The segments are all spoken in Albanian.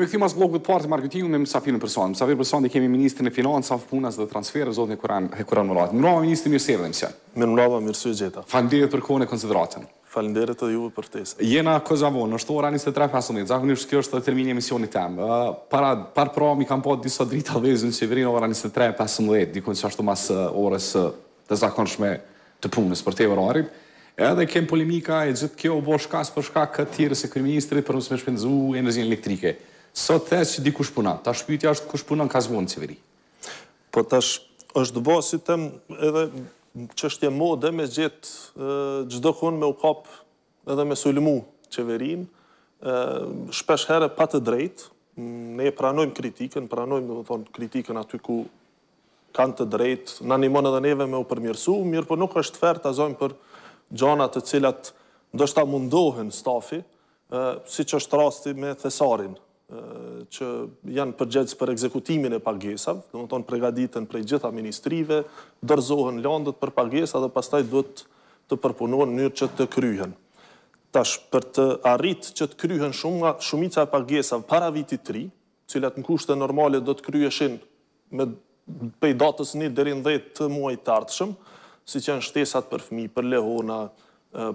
Jemi këthi mas blogu të partë të marketingu me Mësafirë në personë. Mësafirë në personë dhe kemi Ministrë në Finanë, Safë Punas dhe Transferë, Zotë e Kuran Mëratë. Mëra me Ministrë Mirësë edhe mësja. Me mëra me Mirësë e Gjeta. për kone konsideratën. Falenderit të juve për tesë. Jena Kozavon, në shtu orani së trefë asunit, zakonishtë kjo është të terminje emisioni temë. Par pra mi kam po disa drita dhe zinë që i verinë orani së që ashtu mas orës të zakonshme të punës për te vërarit. Edhe kem polemika e gjithë kjo u bosh kasë për shka këtë tjere se kërë ministri për mësme shpenzu e elektrike. Sot të që di kush punan, ta shpyti është kush punan ka zvonë në qeveri. Po ta është dëbo si tem edhe që është me gjithë gjithë dëkon me u kapë edhe me sulimu qeverin, shpesh herë pa të drejtë, ne pranojmë kritikën, pranojmë kritikën aty ku kanë të drejtë, në animon edhe neve me u përmjërsu, mirë po nuk është fërë të azojmë për gjanat të cilat ndoshta mundohen stafi, si që është rasti me thesarin, që janë përgjecë për ekzekutimin e pagesav, dhe më tonë pregaditën për gjitha ministrive, dërzohën landët për pagesa dhe pastaj duhet të përpunohen në njërë që të kryhen. Tash, për të arrit që të kryhen shumica e pagesav para viti tri, cilat në kushte normale do të kryheshin me datës një dherin dhe të muaj tartëshëm, si që janë shtesat për fmi, për lehona, për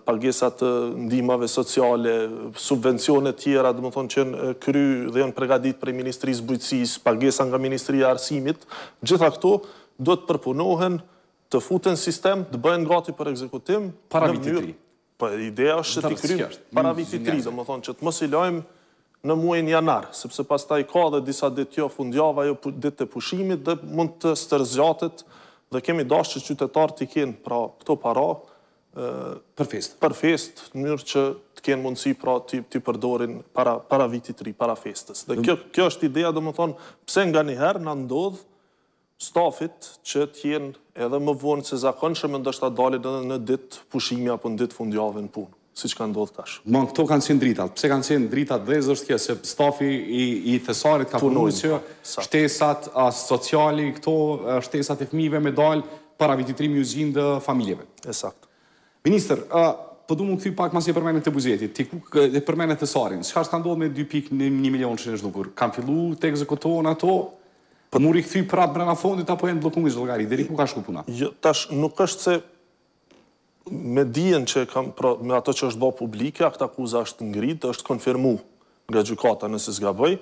pagesat ndimave sociale, subvencionet tjera, dhe më thonë që në kry dhe janë pregadit për Ministrisë Bujtsis, pagesa nga Ministrija Arsimit, gjitha këto do të përpunohen të futen sistem, të bëjnë gati për ekzekutim. Para viti tri. Për po, ideja është të kry para viti tri, dhe më thonë që të më silojmë në muajnë janar, sepse pas ta i ka dhe disa ditë jo fundjava jo ditë të pushimit dhe mund të stërzjatet dhe kemi dashë që qytetarë t'i kjenë pra këto para, për fest. Për fest, në mërë që të kjenë mundësi pra të përdorin para vitit ri, para festës. Dhe kjo është ideja, dhe më thonë, pse nga njëherë në ndodhë stafit që të jenë edhe më vonë se zakonë që më ndështë a dalin edhe në ditë pushimi apo në ditë fundjave në punë si që ka ndodhë tash. Ma në këto kanë qenë dritat, pëse kanë qenë dritat dhe zërstë kje, se stafi i thesarit ka punu që pra, shtesat asë sociali, këto shtesat e fmive me dalë para vititrim ju zhjindë familjeve. Esakt. Minister, uh, po du mund të pak masi e përmenet të buzjetit, të ku e përmenet të sarin, shka është të ndodhë me 2 pik 1 milion që në shdukur? Kam fillu të ekzekutohen ato, për po- muri këthuj prapë brena fondit, apo e në blokungi zhëllëgari, dheri ku ka shku puna? Jo, tash, nuk është se me dijen që kam, pra, me ato që është bo publike, akt kuza është ngrit, është konfirmu nga gjukata nëse zga bëj,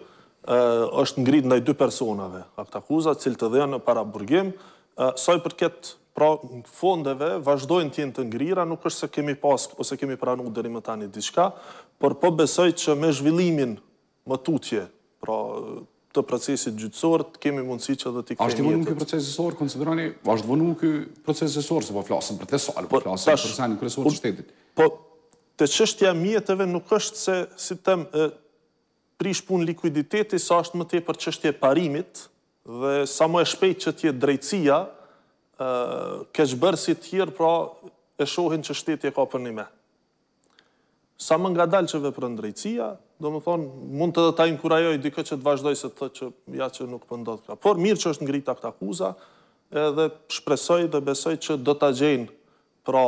është ngrit ndaj dy personave, akt akuza, cilë të dhe në para burgim, Soj për këtë pra fondeve, vazhdojnë të jenë të ngrira, nuk është se kemi pas, ose kemi pra nuk më tani diçka, por po besoj që me zhvillimin më tutje, pra të procesit gjytsor, të kemi mundësi që dhe t'i kemi... A është të vënu këj procesisor, konsiderani, a është të vënu këj procesisor, se po flasën për të po, po flasën për sanin kërësor të shtetit. Po, të qështja mjetëve nuk është se, si tem, prish pun likuiditeti, sa është më te për qështje parimit, dhe sa më e shpejt që tje drejtësia, bërë si tjerë, pra e shohin që shtetje ka për një me. Sa më nga dalë që veprën drejtësia, do më thonë, mund të dhe ta inkurajoj dikë që të vazhdoj se të që ja që nuk pëndod po ka. Por mirë që është ngrita këta kuza, edhe shpresoj dhe besoj që do të gjenë, pra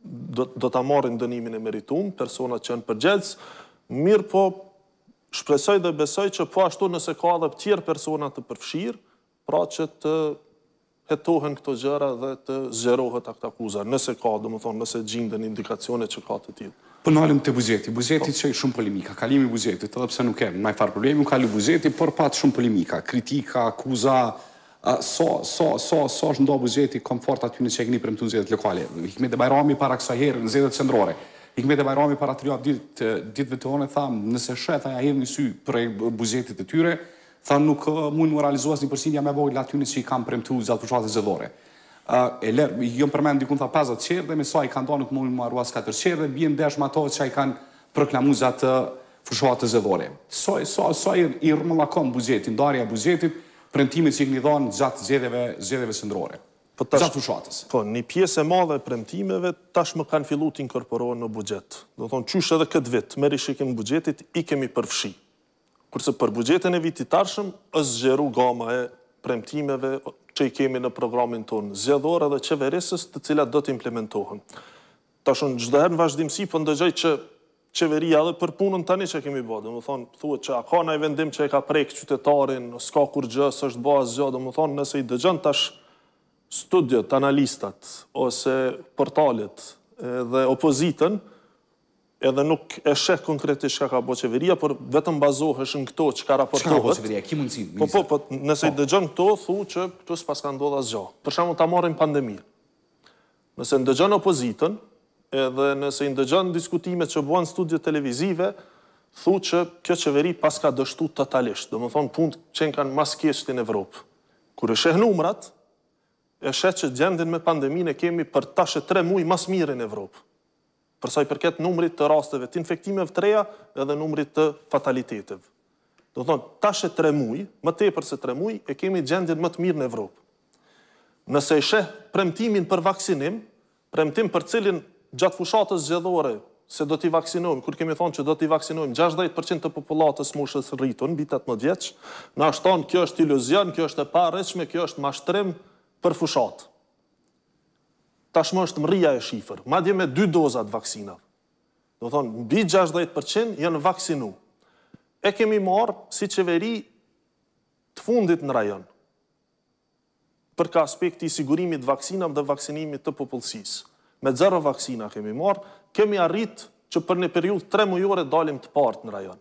do të marrin dënimin e meritum, persona që në përgjedhës, mirë po shpresoj dhe besoj që po ashtu nëse ka dhe tjerë personat të përfshirë, pra që të hetohen këto gjëra dhe të zgjerohet akta kuzar, nëse ka dhe më thonë, nëse gjindë indikacione që ka të tjilë. Për po nëllim të buzjeti, buzjeti që i shumë polimika, kalimi buzjeti, të dhe pse nuk e, në maj farë problemi, kalimi buzjeti, por patë shumë polimika, kritika, kuza, so, so, so, so, shë ndo buzjeti, komfort aty në që e këni për më të nëzjetet lokale. Hikme e Bajrami para kësa herë në zjetet cendrore, I këmete Bajrami para 3 ditë, ditëve të one, thamë, nëse shë, thaja, jemë një sy për e buzjetit të tyre, thamë, nuk uh, mund më realizuas një përsinja me vojt latinit që i kam premtu zatë përshatë të zëdhore. Uh, e lërë, jëmë jo përmenë dikun tha 50 qërë dhe me sa i kanë do nuk mund më arruas 4 qërë dhe bjën desh ato që i kanë përklamu zatë përshatë të zëdhore. Sa i rëmë lakon buzjetit, ndarja buzjetit, që i Po fushatës. Po, një pjesë e madhe e premtimeve tash më kanë fillu të inkorporohen në buxhet. Do thonë qysh edhe këtë vit me rishikin të buxhetit i kemi përfshi. Kurse për buxhetin e vitit të ardhshëm është zgjeru gama e premtimeve që i kemi në programin ton zjedhore edhe qeverisës të cilat do të implementohen. Tash unë çdo herë në vazhdimsi po që qeveria edhe për punën tani që kemi bërë, do më thonë, thuhet që a ka nëjë vendim që e ka prejkë qytetarin, s'ka kur gjës, është bërë asë do më thonë, nëse i dëgjën tash, studiot, analistat, ose portalet eh, dhe opozitën, edhe nuk e shek konkretisht ka ka bo qeveria, por vetëm bazohesh në këto që ka raportohet. Që ka bo qeveria? Ki mundësi? Po, po, po, nëse i po. dëgjën këto, thu që këtu së pas ka ndodhë asë gjo. Për shumë të amarin pandemirë. Nëse i dëgjën opozitën, edhe nëse i dëgjën diskutime që buan studio televizive, thu që kjo qeveri pas ka dështu totalisht. Do më thonë punë qenë kanë mas kjeshtin Evropë. Kure shehë numrat, e shetë që gjendin me pandemin e kemi për tashe tre mujë mas mire në Evropë. Përsa i përket numrit të rasteve të infektimev të reja edhe numrit të fatalitetev. Do thonë, tashe tre mujë, më te përse tre mujë, e kemi gjendin më të mirë në Evropë. Nëse e shetë premtimin për vaksinim, premtim për cilin gjatë fushatës gjedhore, se do t'i vaksinojmë, kur kemi thonë që do t'i vaksinojmë, 60% të populatës moshës rritun, bitat më djeqë, në ashton, kjo është iluzion, kjo është e pareqme, kjo është mashtrim, për fushat. Tashmë është mërija e shifër, madje me dy dozat vaksina. Do thonë, mbi 60% janë vaksinu. E kemi marë si qeveri të fundit në rajon, për ka aspekti sigurimit vaksinam dhe vaksinimit të popullësis. Me zero vaksina kemi marë, kemi arrit që për në periud tre mujore dalim të partë në rajon.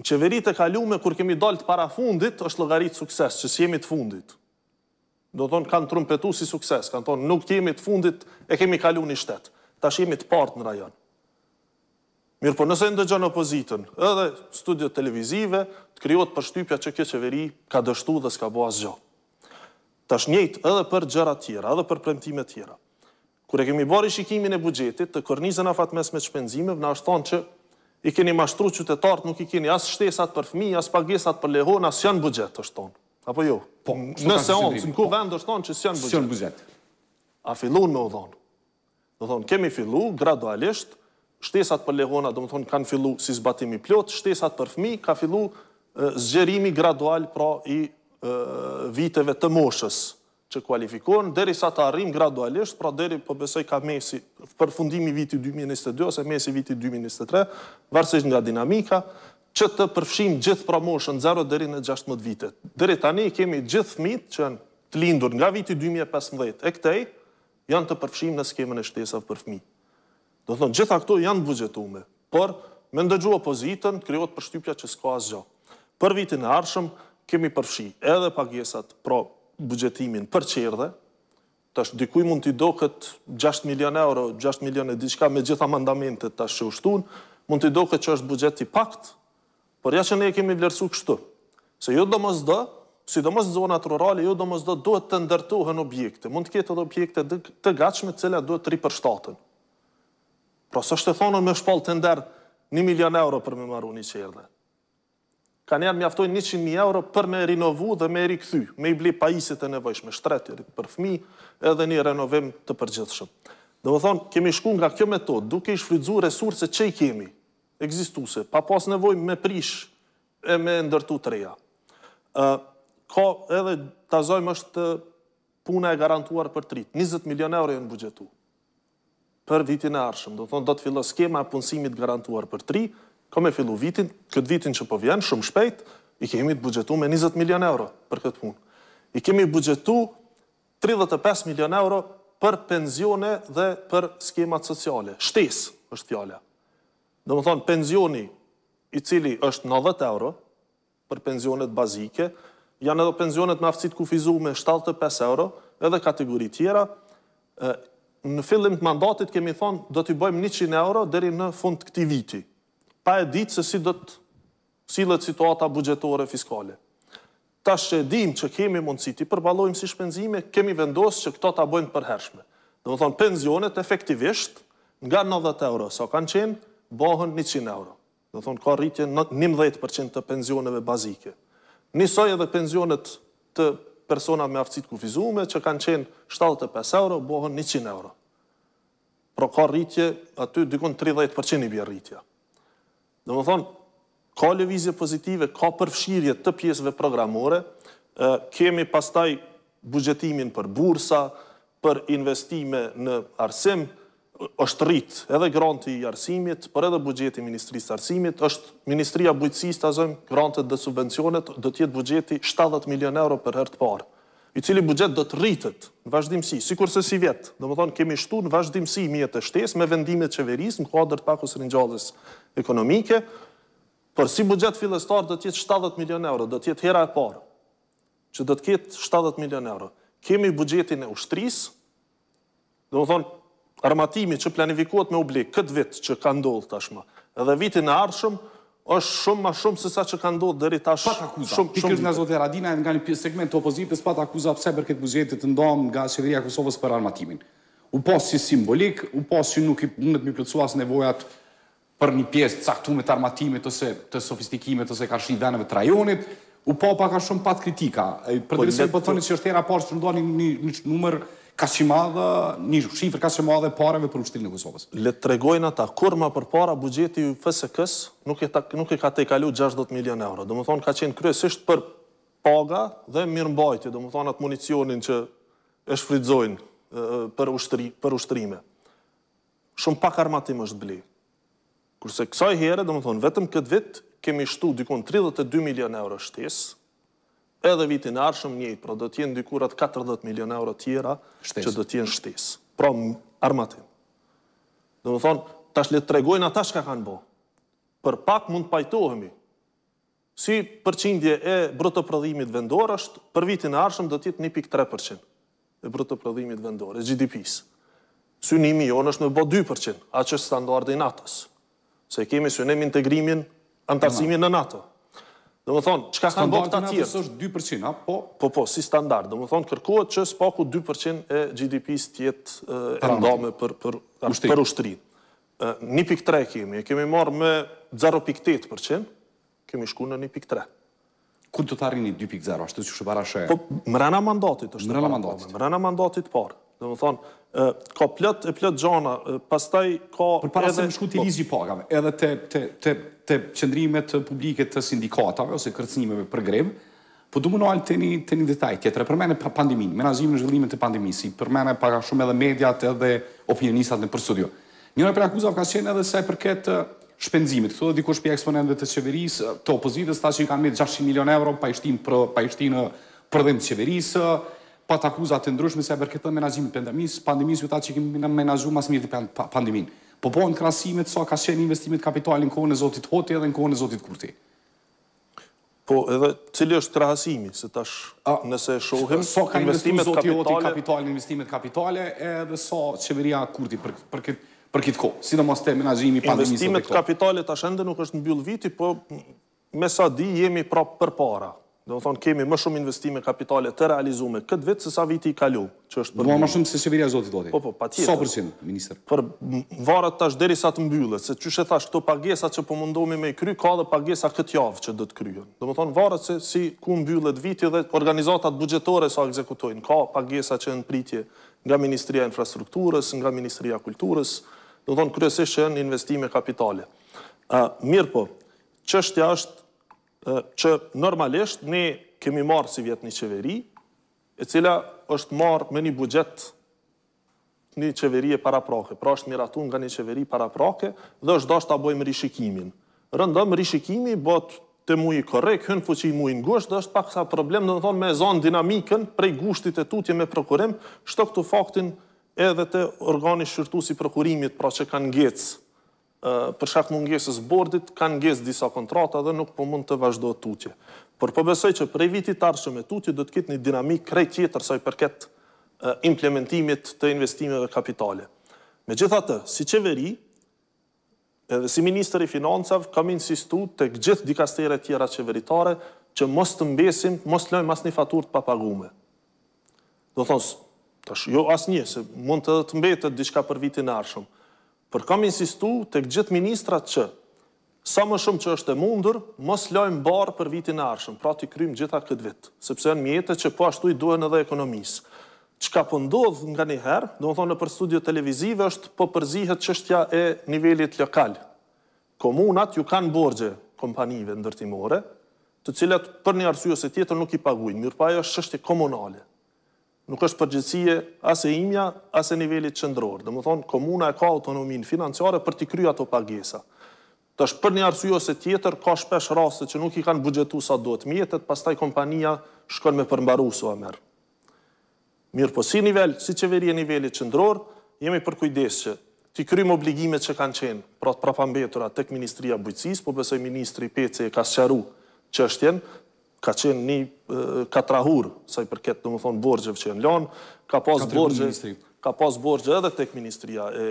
Në qeverit e kalume, kur kemi dalë të para fundit, është logaritë sukses, që si jemi të fundit do tonë kanë trumpetu si sukses, kanë tonë nuk kemi jemi të fundit e kemi kalu një shtetë, ta shemi të partë në rajon. Mirë për po nëse ndëgjën gjënë opozitën, edhe studio televizive të kryot për shtypja që kje qeveri ka dështu dhe s'ka boas gjo. Ta shë njëtë edhe për gjëra tjera, edhe për premtime tjera. Kure kemi bari shikimin e bugjetit, të kërnizën a fatmes me shpenzime, në ashtë thonë që i keni mashtru qytetartë, nuk i keni asë shtesat për fmi, as pagesat për lehon, janë bugjet, është thonë. Apo jo, Po, nëse onë, në ku vendë është tonë që s'janë bugjetë. S'janë bugjetë. A fillu në me odhonë. thonë, kemi fillu gradualisht, shtesat për lehona, dë më thonë, kanë fillu si zbatimi plot, shtesat për fmi, ka fillu zgjerimi gradual pra i viteve të moshës që kualifikohen, deri sa të arrim gradualisht, pra deri për po besoj ka mesi për fundimi viti 2022 ose mesi viti 2023, varsisht nga dinamika, që të përfshim gjithë promoshën 0 dheri në 16 vitet. Dheri tani kemi gjithë fmit që në të lindur nga viti 2015 e këtej, janë të përfshim në skemën e shtesav për fmi. Do thonë, gjitha këto janë bugjetume, por me ndëgju opozitën, kriot për shtypja që s'ka asgjo. Për vitin e arshëm, kemi përfshi edhe pagjesat pro bugjetimin për qerdhe, të është dikuj mund t'i do këtë 6 milion euro, 6 milion e diqka me gjitha mandamentet të ashtë që ushtun, mund t'i do këtë që është bugjeti pakt, Por ja që ne kemi vlerësu kështu, se jo do mos dë, si do mos zonat rurale, jo do mos dë, duhet të ndërtuhen objekte, mund të ketë edhe objekte të gatshme cilja duhet të ripër shtatën. Pra së shtë thonë me shpal të ndërë një milion euro për me maru një qerdhe. Ka njerë mjaftoj 100.000 euro për me rinovu dhe me rikëthy, me i bli pajisit e nevojshme, shtretjër për fmi edhe një renovim të përgjithshëm. Dhe thonë, kemi shku nga kjo metod, duke i shfridzu resurse që i kemi, egzistuse, pa pas nevoj me prish e me ndërtu të reja. Ka edhe, të azojmë është puna e garantuar për trit, 20 milion euro e në bugjetu, për vitin e arshëm, do të thonë do të fillo skema punësimit garantuar për tri, ka me fillu vitin, këtë vitin që po vjen, shumë shpejt, i kemi të bugjetu me 20 milion euro për këtë punë. I kemi bugjetu 35 milion euro për penzione dhe për skemat sociale. Shtes është fjale. Dhe më thonë, penzioni i cili është 90 euro për penzionet bazike, janë edhe penzionet me aftësit kufizu me 75 euro, edhe kategori tjera. Në fillim të mandatit kemi thonë, do t'i bëjmë 100 euro dheri në fund të këti viti, pa e ditë se si do të silët situata bugjetore fiskale. Ta shedim që kemi mundësiti, përbalojmë si shpenzime, kemi vendosë që këto t'a bëjmë përhershme. Dhe më thonë, penzionet efektivisht, nga 90 euro, sa kanë qenë, bëhen 100 euro. Dhe thonë, ka rritje në të penzioneve bazike. Nisoj edhe penzionet të personat me aftësit kufizume, që kanë qenë 75 euro, bëhen 100 euro. Pro ka rritje, aty dykon 30% i bje rritja. Dhe më thonë, ka levizje pozitive, ka përfshirje të pjesëve programore, kemi pastaj bugjetimin për bursa, për investime në arsimë, është rrit edhe granti i arsimit, për edhe bugjeti i Ministrisë të Arsimit, është Ministria Bujqësisë të azojmë grantet dhe subvencionet, dhe tjetë bugjeti 70 milion euro për hertë parë, i cili bugjet dhe të rritët në vazhdimësi, si kurse si vetë, dhe më thonë kemi shtu në vazhdimësi i mjetë të shtesë me vendimit qeverisë në kuadrët të pakusë rinjallës ekonomike, për si bugjet filestar dhe tjetë 70 milion euro, dhe tjetë hera e parë, që dhe tjetë 70 milion euro, kemi bugjetin e ushtrisë, dhe më thonë armatimi që planifikuat me oblik, këtë vit që ka ndodhë tashma, edhe vitin e arshëm, është shumë ma shumë se sa që ka ndodhë dheri tash... Pat akuza, pikër nga Zotë Radina e nga një pjesë segment të opozitës, pat akuza pëse për këtë buzjetit të ndonë nga Sjeveria Kosovës për armatimin. U posë si simbolik, u posë si nuk i mundet mi plëcuas nevojat për një pjesë të saktumet armatimit ose të sofistikimet ose ka shri dheneve të rajonit, u po pa ka shumë pat kritika. Për po, të nështë po që është që ndonë një numër ka që madhe, një shifër ka që madhe pareve për ushtirin e Kosovës. Le të regojnë ata, kur ma për para, bugjeti i FSK-s nuk i ka te kalu 60 milion euro. Do më thonë, ka qenë kryesisht për paga dhe mirëmbajtje, do më thonë atë municionin që është shfridzojnë për ushtrime. Shumë pak armatim është bli. Kurse kësaj herë, do më thonë, vetëm këtë vit, kemi shtu dikon 32 milion euro shtesë, edhe vitin arshëm njëjtë, pra do t'jen dykurat 40 milion euro tjera që do t'jen shtes, Pra armatim. Dhe më thonë, tash le të tregojnë ata shka kanë bo. Për pak mund pajtohemi. Si përqindje e brëtë prodhimit vendor është, për vitin arshëm do t'jet 1.3% e brëtë prodhimit vendor, e GDP-së. Synimi jonë është në bo 2%, a që standardin atës. Se kemi synim integrimin, antarësimin në NATO. Dhe më thonë, qka kanë bërë të tjertë? Standartin atës është 2%, a? Po, po, po si standard. Dhe më thonë, kërkohet që spaku 2% e GDP-së tjetë e ndome për, për, ushtrin. për ushtrin. Një pik 3 kemi, e kemi marë me 0.8%, kemi shku në 1.3%. pik 3. të të arini 2 pik 0, ashtë të që shë para shë? Po, mërëna mandatit është. Mërëna po, mandatit. Mërëna mandatit parë dhe më thonë, ka plët e plët gjana, pastaj ka... Për para edhe... se më shku të po. lizi pagave, edhe të, qëndrimet publike të sindikatave, ose kërcënimeve për grevë, Po du më në alë të një, detaj tjetër, për mene pandemin, me në zhvillimin të pandemin, si mene paka shumë edhe mediat edhe opinionistat në përstudio. Njëra për akuzat ka qenë edhe se përket shpenzimit, këto dhe dikush për eksponendet të qeveris, të opozitës, ta që i kanë me 600 milion euro, pa ishtin, për, pa për dhe më qeveris, pa akuzat të ndryshme se përkëtë të menazimit pandemis, pandemis, ju ta që kemi në menazu mas mirë të pandemin. Po po në krasimet, sa ka shenë investimit kapitalin në kone zotit hoti edhe në kone zotit kurti. Po edhe cili është krasimi, se tash nëse shohem investimet Sa ka investimit kapitalin, investimet kapitale edhe sa qeveria kurti përkët për këtë kohë, si në mos të menazhimi pandemisë të të të të të të të nuk është në bjullë viti, po me sa di jemi të Do thonë kemi më shumë investime kapitale të realizume këtë vetë se sa viti i kalu. Do më më shumë se shëveria zoti zotit, po, po, të do të do të do të do të do të do të të do të që të do të do të do të do të që të do të do të do të do të do të do të do të do të do të do të do të do të do të do të do të do të do do të do të që normalisht ne kemi marë si vjetë një qeveri, e cila është marë me një bugjet një qeveri e para pra është miratu nga një qeveri para prake, dhe është dashtë të aboj rishikimin. Rëndëm, rishikimi botë të mui korek, hënë fuqi mui në gusht, dhe është pak sa problem dhe në thonë me zonë dinamikën prej gushtit e tutje me prokurim, shtë këtu faktin edhe të organi shqyrtu si prokurimit, pra që kanë ngecë Eh, për shak mungjesës bordit, kanë ngjesë disa kontrata dhe nuk po mund të vazhdo të tutje. Por po besoj që prej viti të arshëm e tutje, do të kitë një dinamik krej tjetër saj përket eh, implementimit të investimeve kapitale. Me gjitha të, si qeveri, edhe si Minister i Financav, kam insistu të gjithë dikastere tjera qeveritare që mos të mbesim, mos lojmë as një fatur të papagume. Do thonë, jo as një, se mund të të mbetët diçka për vitin arshëm. Për kam insistu të gjithë ministrat që, sa më shumë që është e mundur, mos lojmë barë për vitin e arshëm, pra të i krymë gjitha këtë vitë, sepse janë mjetët që po ashtu i duhen edhe ekonomisë. Që ka pëndodhë po nga një herë, do më thonë për studio televizive, është po përzihet qështja e nivelit lokal. Komunat ju kanë borgje kompanive ndërtimore, të cilat për një arsujës e tjetër nuk i paguin, mirë pa po e është qështje komunale nuk është përgjithsie as e imja, as e nivellit qëndror. Dhe më thonë, komuna e ka autonomin financiare për t'i krya të pagesa. Të është për një arsujo se tjetër, ka shpesh raste që nuk i kanë bugjetu sa do të mjetet, pas taj kompania shkon me përmbaru su a merë. Mirë po si nivell, si qeveri e nivellit qëndror, jemi për kujdes që t'i krym obligimet që kanë qenë, pra të prapambetura të Ministria bujëcis, po besoj ministri PC e ka shëru që ka qenë një katrahur, sa i përket të më thonë borgjev që e në lanë, ka pas borgje ka pas borgje edhe tek Ministria e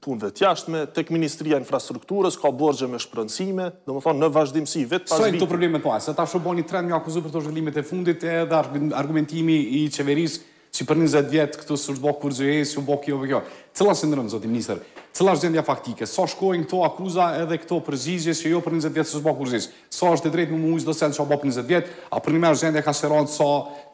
punëve tjashtme, tek Ministria Infrastrukturës, ka borgje me shpërënsime, dhe më thonë në vazhdimësi, vetë pas vitë. Sojnë të problemet po, se ta shoboni trend një akuzu për të zhvillimet e fundit edhe argumentimi i qeverisë që për 20 vjetë këtu së shbo që shbo kjo për kjo. Cëla së ndërëm, zotë i minister, Cëla është gjendja faktike? Sa shkojnë këto akuza edhe këto përzizje që jo për 20 vjetë së zbohë kërzizje? Sa është të drejtë më mujë zdo sen që abo për 20 vjetë, a për një me është gjendja ka seronë sa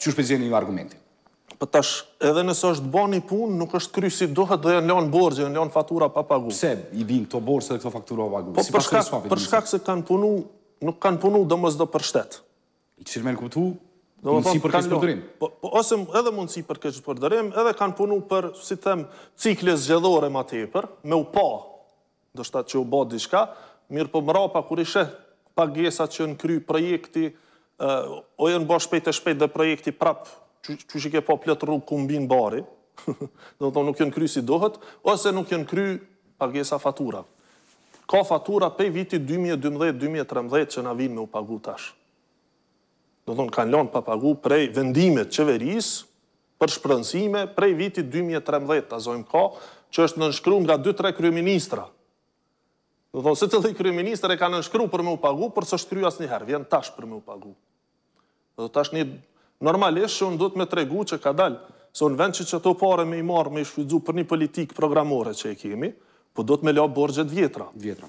që është përgjeni një argumentin? Për po tash, edhe nëse është bo një punë, nuk është kry si dohet dhe janë leon borgjë, janë leon fatura pa pagu. Pse i vinë këto borgjë dhe këto faktura pa pagu? Po për shkak, se kanë punu, nuk kanë punu për I Mundësi për kështë përdërim. Po, po ose edhe mundësi për kështë përdërim, edhe kanë punuar për, si them, cikle zgjedhore më tepër, me u pa. Do shtatë që u bë diçka, mirë po mrapa kur i sheh që në kry projekti, o janë bosh shpejt e shpejt dhe projekti prap, që shi ke pa plot rrugë ku mbi mbari. Do të thonë nuk janë kry si dohet, ose nuk janë kry pagesa fatura. Ka fatura pe viti 2012-2013 që na vinë me u pagu tash do thonë kanë lënë pa prej vendimet qeveris për shpërënsime prej vitit 2013 ta zojmë ka, që është nënshkruar nga 2-3 kryeministra. Do thonë se të cilë kryeministër e kanë nënshkruar për me u pagu, për së shtryu asnjëherë, vjen tash për me u pagu. Do tash një normalisht unë duhet me tregu që ka dalë, se unë vend që që të pare me i marë me i shfridzu për një politikë programore që e kemi, po do të me la borgjet vjetra. Vjetra.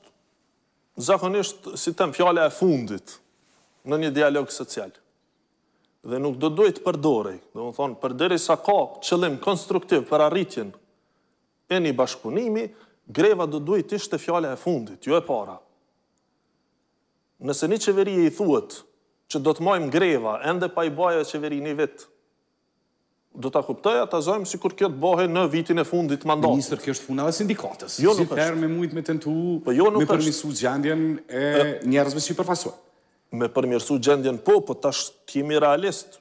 zakonisht si tem fjale e fundit në një dialog social. Dhe nuk do dojtë përdorej, dhe më thonë, përderi sa ka qëllim konstruktiv për arritjen e një bashkëpunimi, greva do dojtë ishte fjale e fundit, ju jo e para. Nëse një qeveri e i thuet që do të majmë greva, ende pa i baje e qeveri një vetë, do ta kuptoj ata zojm sikur kjo të bohe në vitin e fundit të mandatit. Ministër, kjo është puna e sindikatës. Jo, si thar me shumë me tentu, po jo nuk me përmirësu gjendjen e, e njerëzve si përfaqësuar. Me përmirësu gjendjen po, po tash jemi realist.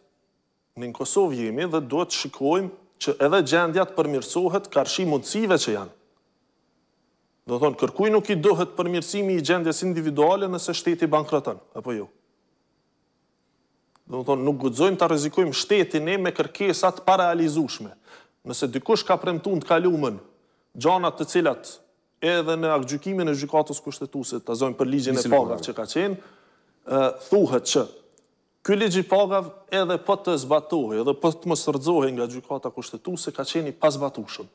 Në Kosovë jemi dhe duhet të shikojmë që edhe gjendjat të përmirësohet karshi mundësive që janë. Do thonë, kërkuj nuk i dohet përmirësimi i gjendjes individuale nëse shteti bankrëtan, apo jo? Ju dhe më thonë, nuk gudzojmë të rezikojmë shtetin e me kërkesat paralizushme. Nëse dikush ka premtu në të kalumën, gjanat të cilat edhe në akgjukimin e gjukatës kushtetuset, të zojmë për ligjin e pagav që ka qenë, thuhet që kjo ligji pagav edhe për po të zbatohi, edhe për po të më sërdzohi nga gjukata kushtetuset, ka qeni pas batushën.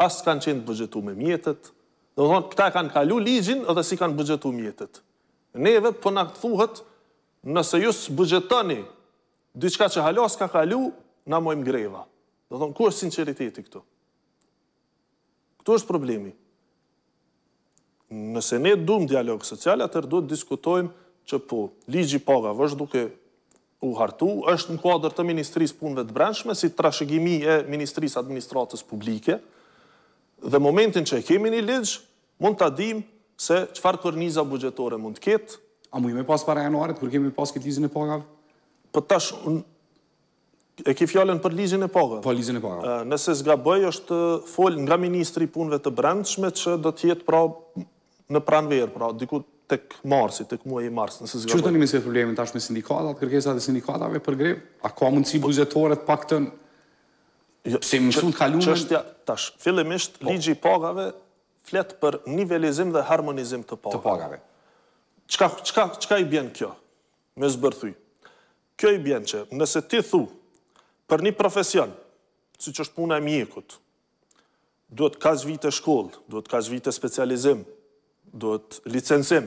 Asë kanë qenë bëgjetu me mjetet, dhe më thonë, këta kanë kalu ligjin edhe si kanë bëgjetu mjetet. Neve për po në thuhet që nëse ju së bugjetoni diçka që halos ka kalu, na mojmë greva. Dhe thonë, ku është sinceriteti këtu? Këtu është problemi. Nëse ne dumë dialog social, atër duhet diskutojmë që po, ligji paga vështë duke u hartu, është në kuadrë të Ministrisë punëve të brendshme, si trashegimi e Ministrisë Administratës Publike, dhe momentin që e kemi një ligjë, mund të adim se qëfar kërniza bugjetore mund të ketë, A mu i me pas para januarit, kur kemi pas këtë lizin e pagave? Për po tash, e ki fjallën për lizin e pagave? Për po, lizin e pagave. Eh, nëse zga bëj, është fol nga Ministri Punve të Brendshme, që do tjetë pra në pranverë, pra diku të kë marsi, të kë muaj i mars. nëse zga bëj. Qështë të një mesetë problemin tash me sindikatat, kërkesat e sindikatave për grevë? A ka mundësi po- buzetore pak të në... Jo, Pse më shumë të kalumen? Qështja, tash, fillemisht, ligji pagave fletë për nivellizim dhe harmonizim të pagave. Qka i bjen kjo? Me zbërthuj. Kjo i bjen që nëse ti thu për një profesion, si që është puna e mjekut, duhet ka zvite shkoll, duhet ka zvite specializim, duhet licensim.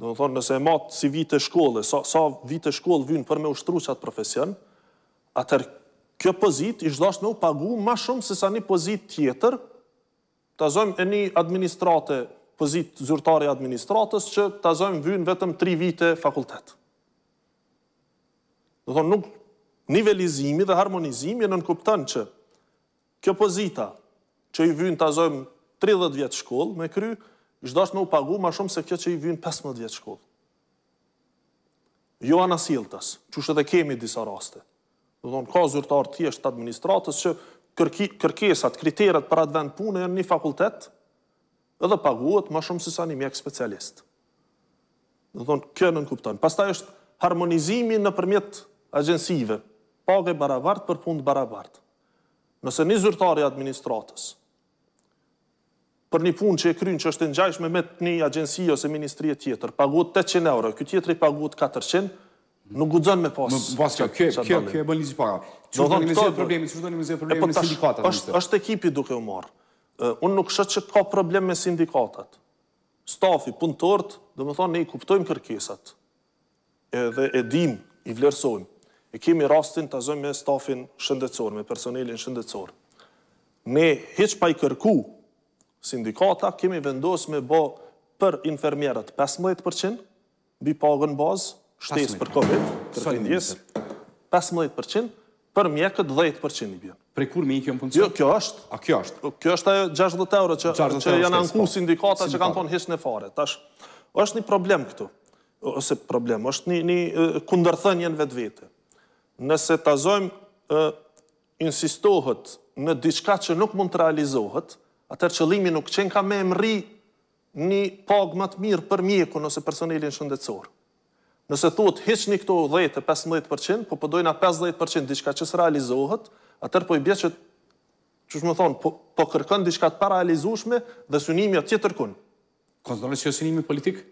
Dhe në thonë, nëse e matë si vite shkolle, sa vite shkoll vynë për me ushtru që atë profesion, atër kjo pozit i me në pagu ma shumë se sa një pozit tjetër, të zojmë e një administrate pozit zyrtari administratës që ta zojmë vetëm 3 vite fakultet. Do thonë nuk nivelizimi dhe harmonizimi në nënkuptan që kjo pozita që i vynë të azojmë 30 vjetë shkollë me kry, gjdo është në u pagu ma shumë se kjo që i vynë 15 vjetë shkollë. Jo anasiltës, që shëtë dhe kemi disa raste. Dhe thonë, ka zyrtarë të të administratës që kërkesat, kriteret për atë vend punë e në një fakultet, edhe paguat ma shumë sa një mjek specialist. Dhe thonë, kjo në nënkuptan. Pastaj është harmonizimi në përmjet agjensive, pagë e baravart për fund baravart. Nëse një zyrtari administratës, për një pun që e krynë që është gjajshme me të një agjensi ose ministrije tjetër, paguat 800 euro, kjo tjetëri paguat 400, Nuk guxon me pas. Më pas kjo, kjo, kjo, kjo e bëllizit lizi para. Çfarë me problemin, çfarë kemi me problemin me sindikatat? Është është ekipi duke u marr unë nuk shëtë që ka problem me sindikatat. Stafi, punëtort, dhe më thonë, ne i kuptojmë kërkesat, edhe e dim, i vlerësojmë. E kemi rastin të zëmë me stafin shëndecor, me personelin shëndecor. Ne, heq pa i kërku sindikata, kemi vendos me bo për infermierat 15%, bi pagën bazë, shtes për COVID, kërkendjes, 15%, për mjekët 10% i bjën. Pre kur me i kjo Jo, kjo është. A kjo është? Po, kjo është ajo 60 euro që janë anku sindikata që kanë tonë hisë në fare. Tash, është një problem këtu. Ose problem, është një kundërthënjë në vetë vete. Nëse të zojmë insistohet në diçka që nuk mund të realizohet, atër që limi nuk qenë ka me emri një pagë matë mirë për mjeku nëse personelin shëndetsor. Nëse thotë hiçni një këto 10-15%, po përdojnë atë 50% diçka që së realizohet, atër po i bje që, që më thonë, po, po kërkën diçka të paralizushme dhe synimi o tjetër kun. Konzidonë që jo s'unimi politik?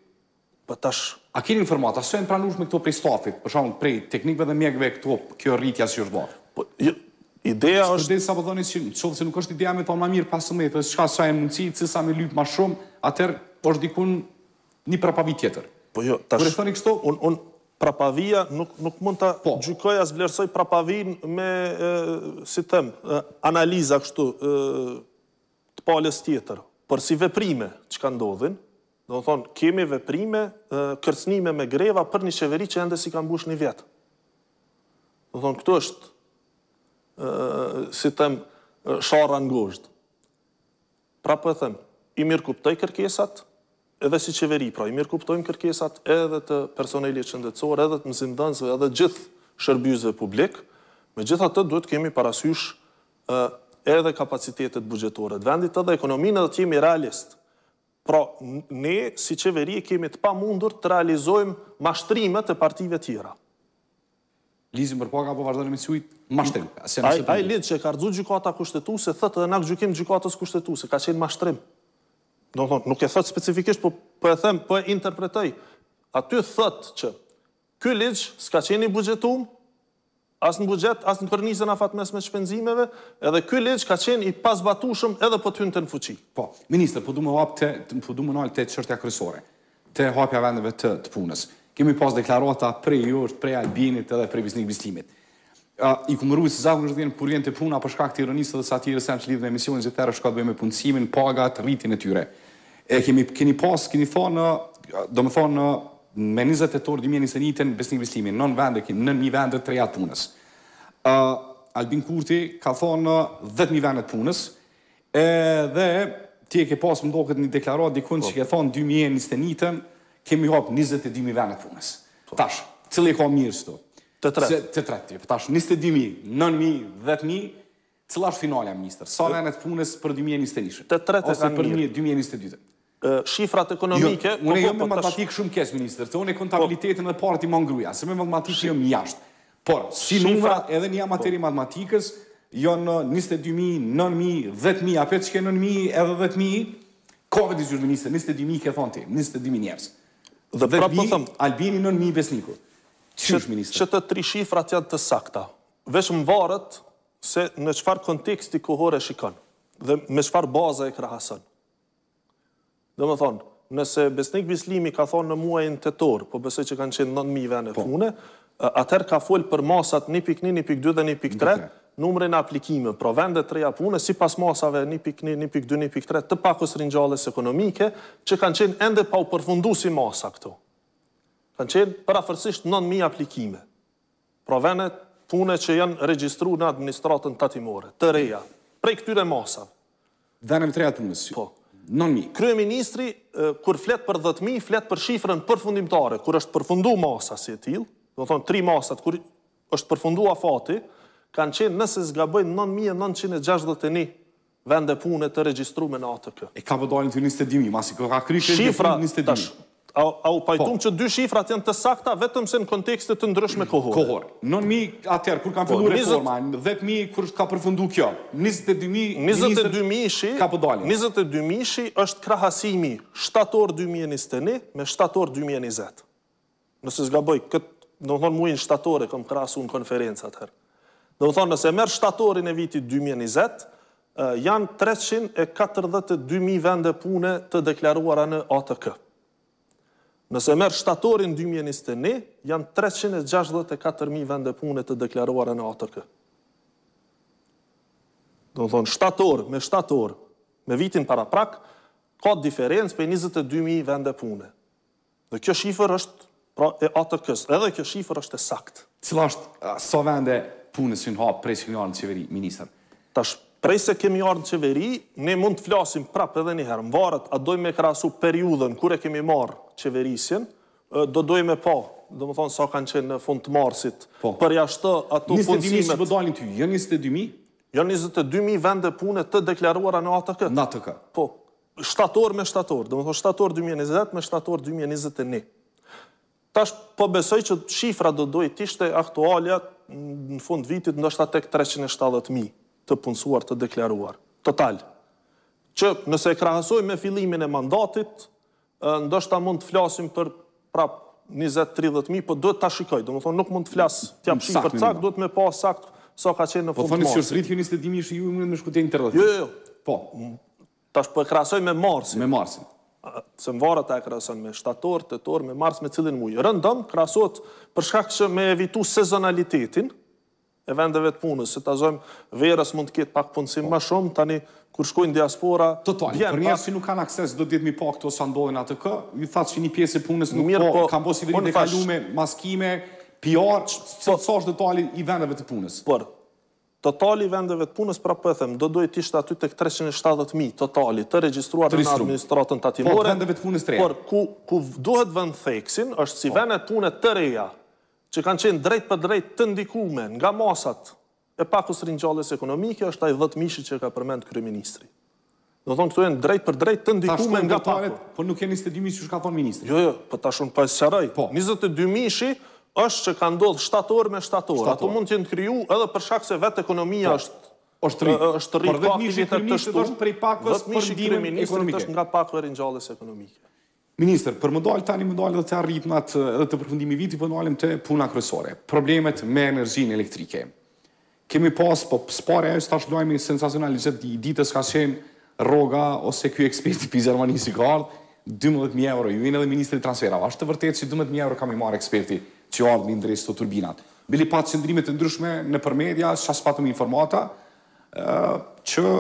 Po tash... A keni informat, a e në me këto prej stafit, për shumë prej teknikve dhe mjekve këto kjo rritja që është bërë? Po, jo, ideja është... Shpërdej sa po dhoni që qovë se nuk është ideja me thonë ma mirë pasë me, dhe shka sa e mundësi, që sa me lypë ma shumë, atër është dikun një prapavit tjetër. Po jo, tash... Kërë thoni kështo? un, prapavija nuk mund të po. gjykoj as vlerësoj prapavijin me, si tem, analiza kështu të palës tjetër, për si veprime që ka ndodhin, do në thonë, kemi veprime, kërcnime me greva për një qeveri që ende si ka mbush një vjetë. Do në thonë, këtu është, si tem, shara në gosht. Pra për po them, i mirë kuptoj kërkesat, edhe si qeveri, pra i mirë kuptojmë kërkesat edhe të personelit qëndetsor, edhe të mëzindanzve, edhe gjithë shërbjuzve publik, me gjitha atët duhet kemi parasysh edhe kapacitetet bugjetore. të vendit të dhe ekonomin edhe të jemi realist. Pra, ne si qeveri kemi të pa mundur të realizojmë mashtrimet të partive tjera. Lizi për ka po vazhdojnë me misuit mashtrim. Aj, lid që e ka rëzut gjukata kushtetuse, thëtë dhe nga gjukim gjukatas kushtetuse, ka qenë mashtrim do të thonë, nuk e thot specifikisht, po po e them, po e interpretoj. Aty thot që ky ligj s'ka qenë i buxhetuar, as në buxhet, as në kornizën afatmes me shpenzimeve, edhe ky ligj ka qenë i pasbatushëm edhe po të hynte në fuqi. Po, ministër, po du hap të, të po duam nal të çështja kryesore të hapja vendeve të, të punës. Kemi pas deklarata prej jurt, prej Albinit edhe prej Biznik Bislimit i kumëru i se zakon është dhjenë purjen të puna për shkak të ironisë dhe satirës tjere sem që lidhë dhe emisionin që tërë shkatë me punësimin, pagat, rritin e tyre. E kemi, keni pas, keni thonë, do më thonë, me 20 e torë, 2021, besë Besnik vislimin, non vende kemi në një vendet të punës. Uh, Albin Kurti ka thonë 10.000 të punës, e, dhe ti e ke pas më do një deklarat dikun që po. ke thonë 2021, kemi hapë 22.000 të punës. Po. Tash, cili ka mirë së Të tretë. Të tretë, po tash 22.000, 9.000, 10.000, cila është finale ministër? Sa në të punës për 2021? Të tretë ose për 2022? Uh, shifrat ekonomike... Jo, po, po, po, unë e jo me shumë kesë, minister, të unë kontabilitetin dhe partit i më se me matematikë jëmë jashtë. Por, si numra edhe një amateri po. matematikës, në 22.000, 9.000, 10.000, apet që ke 9.000 edhe 10.000, kove disë gjithë minister, 22.000 ke thonë Dhe, dhe prapë të albini 9.000 besniku që të tri shifrat janë të sakta. Vesh më varët se në qëfar konteksti kohore shikon dhe me qëfar baza e krahasën. Dhe më thonë, nëse Besnik Bislimi ka thonë në muajin të torë, po bësë që kanë qenë 9.000 vene po. fune, atër ka folë për masat 1.1, 1.2 dhe 1.3, numre në aplikime, pro vendet të reja punë, si pas masave 1.1, 1.2, 1.3, të pakus rinjales ekonomike, që kanë qenë ende pa u përfundu si masa këto kanë qenë afërsisht 9.000 aplikime, pra venet pune që janë registru në administratën tatimore, të reja, prej këtyre masave. Dhe të reja të mësjo. Po. 9.000. Ministri, kur fletë për 10.000, fletë për shifrën përfundimtare, kur është përfundu masa si e til, do thonë tri masat, kur është përfundu a fati, kanë qenë nëse zgabojnë 9.961 vende pune të registru me në ATK. E ka përdojnë po të 22.000, masi ka kri shifra, 22.000. A, u pajtum po. që dy shifrat janë të sakta vetëm se në kontekste të ndryshme kohore? Kohore. Në mi, atëherë, kur kam po, fillu reforma, 20... mi, kur ka përfundu kjo, 22.000 minister 22 mishi, ka përdalje. Po 22 është krahasimi 7 2021 me 7 2020. Nëse zgaboj, këtë, në thonë muin 7 e kam krasu në konferencë atëherë. Në më thonë, nëse merë 7 e në vitit 2020, janë 342.000 vende pune të deklaruara në ATK. Nëse merë shtatorin 2021, janë 364.000 vende pune të deklaruare në ATK. Do në thonë, shtator me shtator, me vitin para prak, ka diferencë pe 22.000 vende pune. Dhe kjo shifër është pra e ATK-së, edhe kjo shifër është e saktë. Cila është, sa vende punës në hapë prej që në qeveri, minister? Tash, Prej se kemi ardhë në qeveri, ne mund të flasim prapë edhe një herë. Më varët, a dojmë me krasu periudën kure kemi marë qeverisjen, do dojmë e pa, do më thonë sa kanë qenë në fund të marsit, po. përja shtë ato punësimet. 22.000 që vëdalin të ju, janë 22.000? Janë 22.000 vende punët të deklaruara në ATK. Në ATK. Po, shtator me shtator, do më thonë shtator 2020 me shtator 2021. Tash po përbesoj që shifra do dojë tishte aktualja në fund vitit në shtatek 370.000 të punësuar të deklaruar. Total, që nëse e krahësoj me filimin e mandatit, ndështë mund të flasim për prap 20-30 mi, për duhet të shikoj, do më thonë nuk mund të flasë të jam shikë për cak, duhet me pa sakt sa ka qenë në po fundë marsit. Po thonë sërrit, ju një stedimi ishë ju më mundet me shkutin të jo, rrëtë. Jo, jo, po. Ta shpo e krasoj me marsin. Me marsin. Se më varët e krasoj me shtator, tëtor, me mars, me cilin mujë. Rëndëm, krasot për shkak që me evitu sezonalitetin, e vendeve të punës, se të zojmë verës mund të ketë pak punësim ma shumë, tani kur shkojnë diaspora, të për njerë që nuk kanë akses, do jetë mi pak të sa ndodhen atë kë, ju thatë që një pjesë e punës nuk po, kam po si vërin dhe maskime, PR, që po. të sosh detali i vendeve të punës? Por, totali i vendeve të punës, pra për po e them, do dojtë ishte aty të këtë 370.000 totali të registruar në administratën po, të atimore. Por, vendeve të punës të reja. Por, ku, ku duhet vend theksin, është si po. vendet punët të reja, që kanë qenë drejt për drejt të ndikume nga masat e pakus rinjallës ekonomike, është ajë 10 mishë që ka përmend kërëministri. Në thonë këtu e në drejt për drejt të ndikume nga pakus. Po nuk e 22 mishë që ka thonë ministri? Jo, jo, për po ta shumë pa po. e sëraj. 22 mishë është që ka ndodhë 7 orë me 7 orë. Ato mund të jenë kryu edhe për shak se vetë ekonomia po, është është rri, është rri, është rri, është rri, është rri, është rri, është është rri, Ministër, për më dalë tani, më dalë dhe të arritmat dhe të përfundimi viti, për po më dalëm të puna kërësore, problemet me energjin elektrike. Kemi pas, po spare e së tash dojmë i sensacionalizet i ditës ka qenë roga, ose kjo eksperti për Gjermani si ka ardhë, 12.000 euro, ju vinë edhe Ministri Transferave, ashtë të vërtet që 12.000 euro kam i marë eksperti që ardhë me indresë të turbinat. Bili pa të cëndrimet të ndryshme në përmedja, që asë patëm informata, që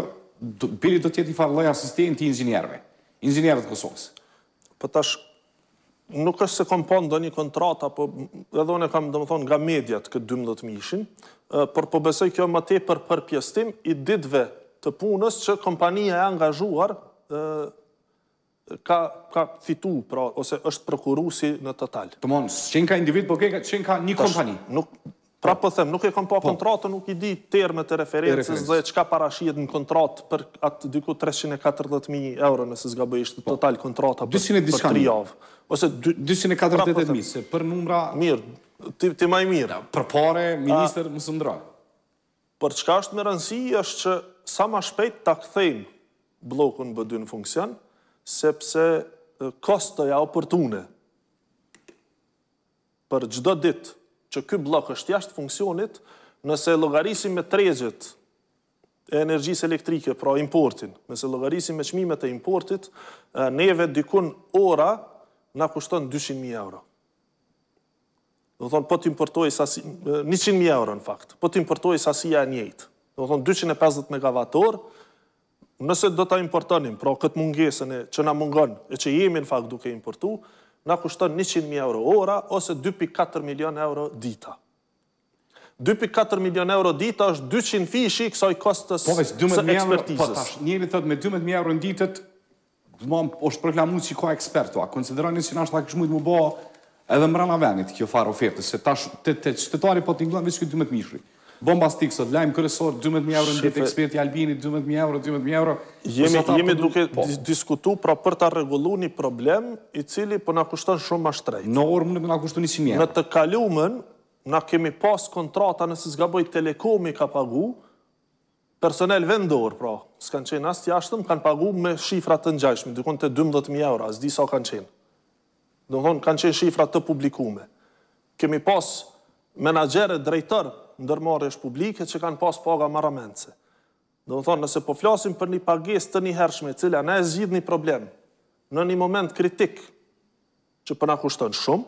bili do tjetë një farë loja asistenti inxinjerve, inxinjerve të Kosovës për po tash nuk është se kam pon ndonjë kontratë apo edhe unë kam thonë nga mediat këtë 12 mishin, por po besoj kjo më tepër për përpjestim i ditëve të punës që kompania e angazhuar ka ka fitu, pra, ose është prokurusi në total. Të mund, qenë ka individ, po qenë ka një kompani. Pra po them, nuk e kam pa po, kontratën, nuk i di termet e referencës e që dhe çka në kontratë për atë diku 340.000 euro nëse zgaboj ishte po. total kontrata për 200 javë. Ose 248.000 pra po se për numra Mirë, ti maj më i mirë. Da, për parë ministër më u Për çka është me rëndësi është që sa më shpejt ta kthejmë bllokun B2 në funksion, sepse kostoja oportune për çdo ditë që ky blok është jashtë funksionit, nëse llogarisim me tregjet e energjisë elektrike, pra importin, nëse llogarisim me çmimet e importit, neve dikun ora na kushton 200.000 euro. Do thonë, po të importoj sasi, 100.000 euro në fakt, po të importoj sasia njëjtë. Do thonë, 250 megavator, nëse do t'a importonim, pra këtë mungesën e që na mungon, e që jemi në fakt duke importu, na kushton 100.000 euro ora ose 2.4 milion euro dita. 2.4 milion euro dita është 200 fishi kësaj kostës po, së ekspertizës. Po, është 12.000 euro, po tash, njëri thot me 12.000 euro në ditët, dëmohëm, është proklamu që ka ekspertua, konsiderani që në ashtë takë shmujtë më bo edhe më rana venit kjo farë ofertës, se tash, të të të të të të të 12.000 të bombastik sot, lajmë kërësor, 12.000 euro në ditë eksperti Albini, 12.000 euro, 12.000 euro. Jemi po, duke po. diskutu pra për të regullu një problem i cili për po në kushton shumë ma shtrejt. Në orë më në për në kushton një qimjera. Në të kalumen, në kemi pas kontrata nësë zgaboj telekomi ka pagu, personel vendor, pra, s'kanë qenë asë t'jashtëm, kanë pagu me shifrat të njajshme, dukon të 12.000 euro, asë di sa kanë qenë. Dukon, kanë qenë shifrat të publikume. Kemi pas menagjere drejtër ndërmarrje publike që kanë pas paga marramendse. Do të thonë nëse po flasim për një pagesë të njëhershme, e cila na e zgjidh një problem në një moment kritik që po na kushton shumë,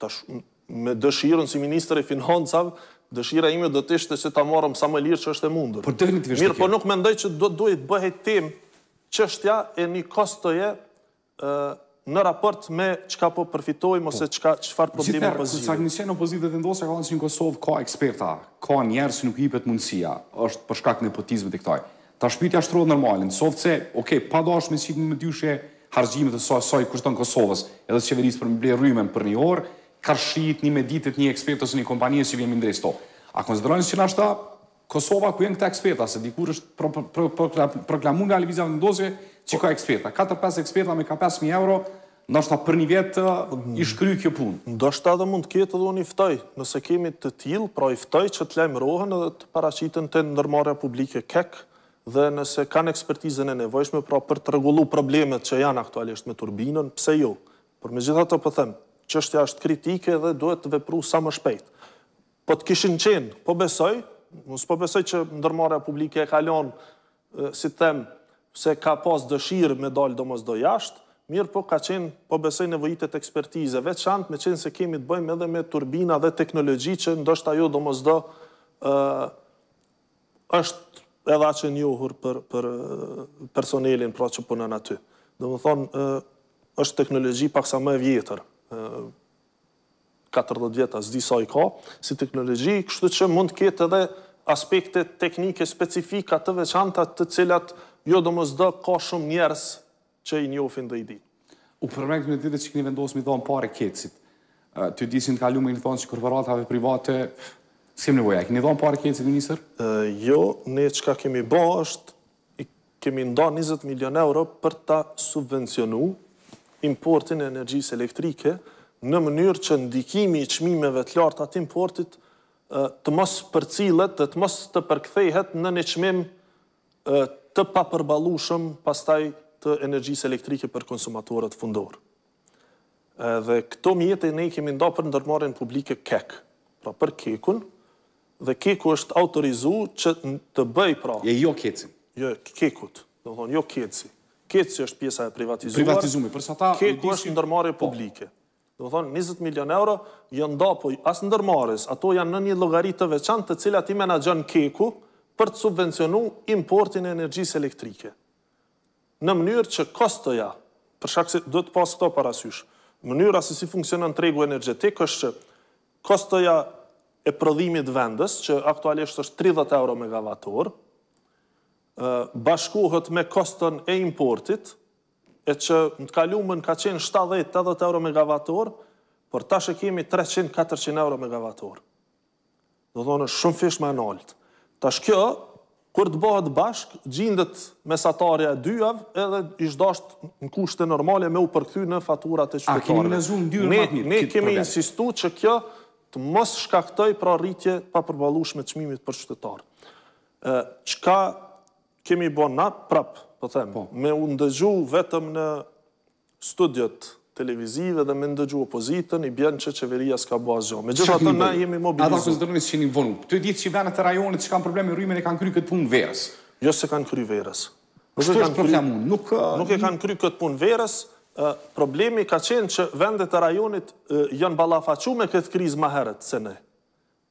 tash me dëshirën si ministër i financave Dëshira ime do të ishte se ta marrëm sa më lirë që është e mundur. Por definitivisht. Mirë, po nuk mendoj që do duhet bëhet tim çështja e një kostoje ë në raport me qka po përfitojmë ose qka qëfar problemë në pozitë. Sa këmë qenë në pozitë dhe të ndosë, ka në Kosovë ka eksperta, ka njerë si nuk i pët mundësia, është përshkak në potizmet e këtaj. Ta shpytja shtrodë normalin, sovë që, oke, pa do është me qitë në dyshe hargjimet e saj kushtë në Kosovës, edhe qeverisë për më ble rrymen për një orë, ka shqit një meditit një ekspertës ose një kompanije që vjen më ndrejsë A konsiderojnë që nështë ta, Kosova ku jenë këta eksperta, se dikur është proklamun nga Alivizia Vendose që ka eksperta. 4-5 eksperta me ka 5.000 euro, Ndoshta për një vjet të i mm. kjo punë. Ndoshta dhe mund të ketë edhe unë i nëse kemi të till, pra i që të lajm rohen edhe të paraqiten të ndërmarrja publike kek dhe nëse kanë ekspertizën e nevojshme pra për të rregulluar problemet që janë aktualisht me turbinën, pse jo? Por megjithatë po them, çështja është kritike dhe duhet të vepru sa më shpejt. Po të kishin qenë, po besoj, mos po besoj që ndërmarrja publike e kalon, si të them, se ka pas dëshirë me dal domosdoshmë jashtë, mirë po ka qenë, po besoj nevojitet ekspertize, veçant me qenë se kemi të bëjmë edhe me turbina dhe teknologi që ndoshta jo do mos do është edhe aqë njohur për, personelin pra që punën aty. Dhe më thonë, është teknologi pak sa më e vjetër, 40 vjeta, zdi sa i ka, si teknologi, kështu që mund kjetë edhe aspekte teknike specifika të veçanta të cilat jo do mos ka shumë njerës që i njofin dhe i di. U përmek të me ditë që këni vendosë mi dhonë pare kecit. të disin të kalume, këni thonë që korporatave private, s'kem nevoja, këni dhonë pare kecit, minister? Jo, ne që ka kemi bo është, kemi nda 20 milion euro për ta subvencionu importin e energjisë elektrike në mënyrë që ndikimi i qmimeve të lartë atë importit të mos përcilet dhe të mos të përkthejhet në një qmim të papërbalushëm pastaj të energjisë elektrike për konsumatorët fundor. Dhe këto mjetë e ne kemi nda për ndërmarin publike kek, pra për kekun, dhe keku është autorizu që të bëj pra... E jo keci. Jo, kekut, do thonë, jo keci. Keci është pjesa e privatizuar. Privatizume, përsa ta... Keku është ndërmarin po. publike. Do thonë, 20 milion euro, jë nda po asë ndërmaris, ato janë në një logarit të veçantë të cilat i menajën keku, për të subvencionu importin e energjisë elektrike në mënyrë që kostoja, për shkak se do të pasë këto parasysh, mënyra se si funksionën tregu energjetik është që kostoja e prodhimit vendës, që aktualisht është 30 euro megavator, bashkohet me koston e importit, e që në të kalumën ka qenë 70-80 euro megavator, por tash e kemi 300-400 euro megavator. Do thonë shumë fish me naltë. Tash kjo Kër të bëhet bashk, gjindet mesatarja e dyav, edhe dashtë në kushte normale me u përkthy në faturat e qytetarëve. A kemi në zumë dyrë më mirë? Ne kemi insistu që kjo të mos shkaktoj pra rritje pa përbalush me qmimit për qytetarë. Qka kemi bo na prap, po them, po. me u ndëgju vetëm në studiot televizive dhe me ndëgju opozitën, i bjenë që qeveria s'ka bo asë Me gjitha të ne jemi mobilizu. Ata konsiderunis që një vonu. Të ditë që venet e rajonit që kanë probleme rrime e kanë kry këtë punë verës. Jo se kanë kry verës. Nuk e kanë kry uh, këtë punë verës. Problemi ka qenë që vendet e rajonit janë balafacu me këtë kriz ma herët se ne.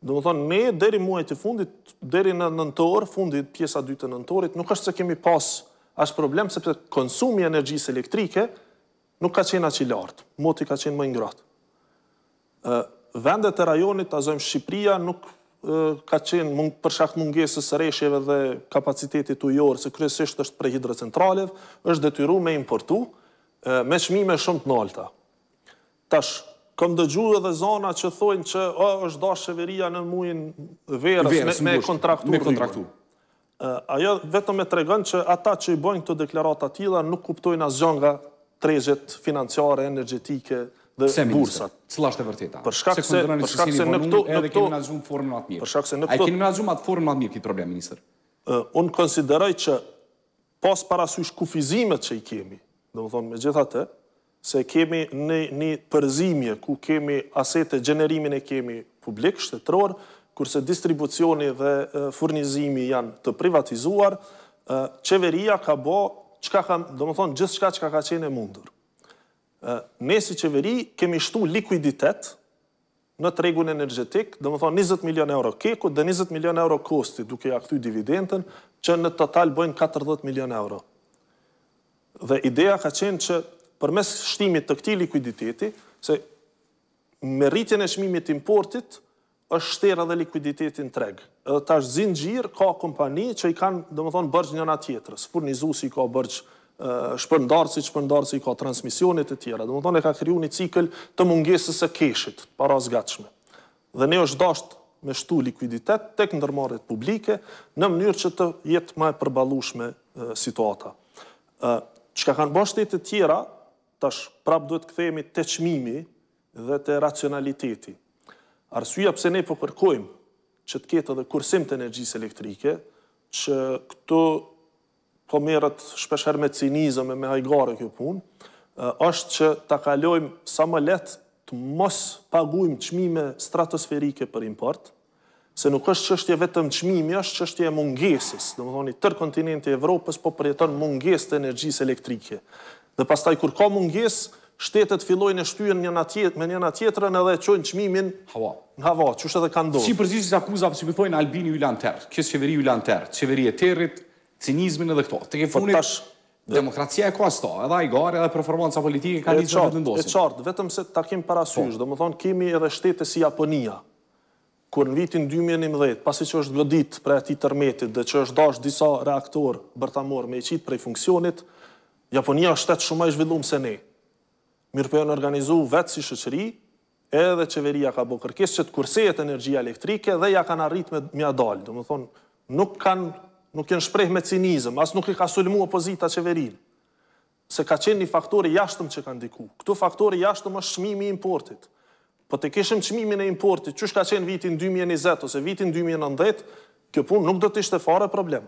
Dhe më thonë, ne deri muajt i fundit, deri në nëntor, fundit pjesa dytë nëntorit, nuk është se kemi pas ashtë problem, sepse konsumi energjisë elektrike nuk ka qenë aq i lartë, moti ka qenë më i ngrohtë. ë vendet e rajonit, a zojmë Shqipëria, nuk ka qenë mund për shkak mungesës së rreshjeve dhe kapacitetit ujor, se kryesisht është prej hidrocentraleve, është detyruar me importu me çmime shumë të ngjalta. Tash kam dëgjuar edhe zona që thojnë që është da shëveria në muajin verës, me, me kontraktu. Ajo vetëm e tregon që ata që i bojnë këto deklarata tila nuk kuptojnë asgjën nga trezit financiare, energetike dhe bursat. Cëla është e vërteta? Për shkak se në këto... A e kemi në nëzumë formë në atë mirë? Për shkak se në këto... e kemi në azumë atë formë në atë mirë këtë problem, minister? Unë konsideraj që pas parasysh kufizimet që i kemi, dhe më thonë me se kemi në një përzimje ku kemi asete, gjenerimin e kemi publik, shtetëror, kurse distribucioni dhe furnizimi janë të privatizuar, qeveria ka bo do më thonë gjithë shka që ka ka qenë e mundur. Ne si qeveri kemi shtu likuiditet në tregun energetik, do më thonë 20 milion euro keku dhe 20 milion euro kosti duke ja këthy dividendën, që në total bojnë 40 milion euro. Dhe ideja ka qenë që për mes shtimit të këti likuiditeti, se me rritjen e shmimit importit, është shtera dhe likuiditetin treg. Edhe Tash zinë gjirë, ka kompani që i kanë, dhe më thonë, bërgjë njëna tjetërës. Për një zusi ka bërgjë shpërndarësi, shpërndarësi ka transmisionit e tjera. Dhe më thonë, e ka kriju një cikl të mungesës e keshit, para zgatshme. Dhe ne është dashtë me shtu likuiditet të këndërmarit publike, në mënyrë që të jetë maj përbalushme situata. Që ka kanë bërgjë të tjera, tash prap prapë duhet këthejemi të qmimi dhe të racionaliteti. Arsyja pse ne po kërkojmë që të ketë edhe kursim të energjisë elektrike, që këto po merët shpesher me cinizëm e me hajgare kjo punë, eh, është që ta kalojmë sa më letë të mos pagujmë qmime stratosferike për import, se nuk është qështje vetëm qmimi, është qështje e mungesis, dhe më thoni tërë kontinenti Evropës po përjeton munges të energjisë elektrike. Dhe pastaj kur ka mungesë, shtetet fillojnë të shtyhen një natjet me një natjetrën edhe e çojnë çmimin hava në hava çu është edhe kanë dorë si përzi si akuzave si thonë Albini i Lanter kjo çeveri i Lanter çeveri e territ cinizmin edhe këto te kefunit po tash demokracia e kuas to edhe ai gore edhe performanca politike ka disa të vendosur e çort vetëm se takim para syj po. do të thonë kemi edhe shtete si Japonia kur në vitin 2011 pasi që është godit për atë tërmetit dhe që është dash disa reaktor bërtamor me qit prej funksionit Japonia është shumë më zhvilluar se ne mirë për po janë organizu vetë si shëqëri, edhe qeveria ka bo kërkes që të kursejet energjia elektrike dhe ja kanë arrit me mja dalë. Dëmë thonë, nuk kanë, nuk jenë shprejh me cinizëm, asë nuk i ka sulmu opozita qeverin. se ka qenë një faktori jashtëm që kanë diku. Këtu faktori jashtëm është shmimi importit. Po të keshëm qmimin e importit, që ka qenë vitin 2020 ose vitin 2019, kjo punë nuk do të ishte fare problem.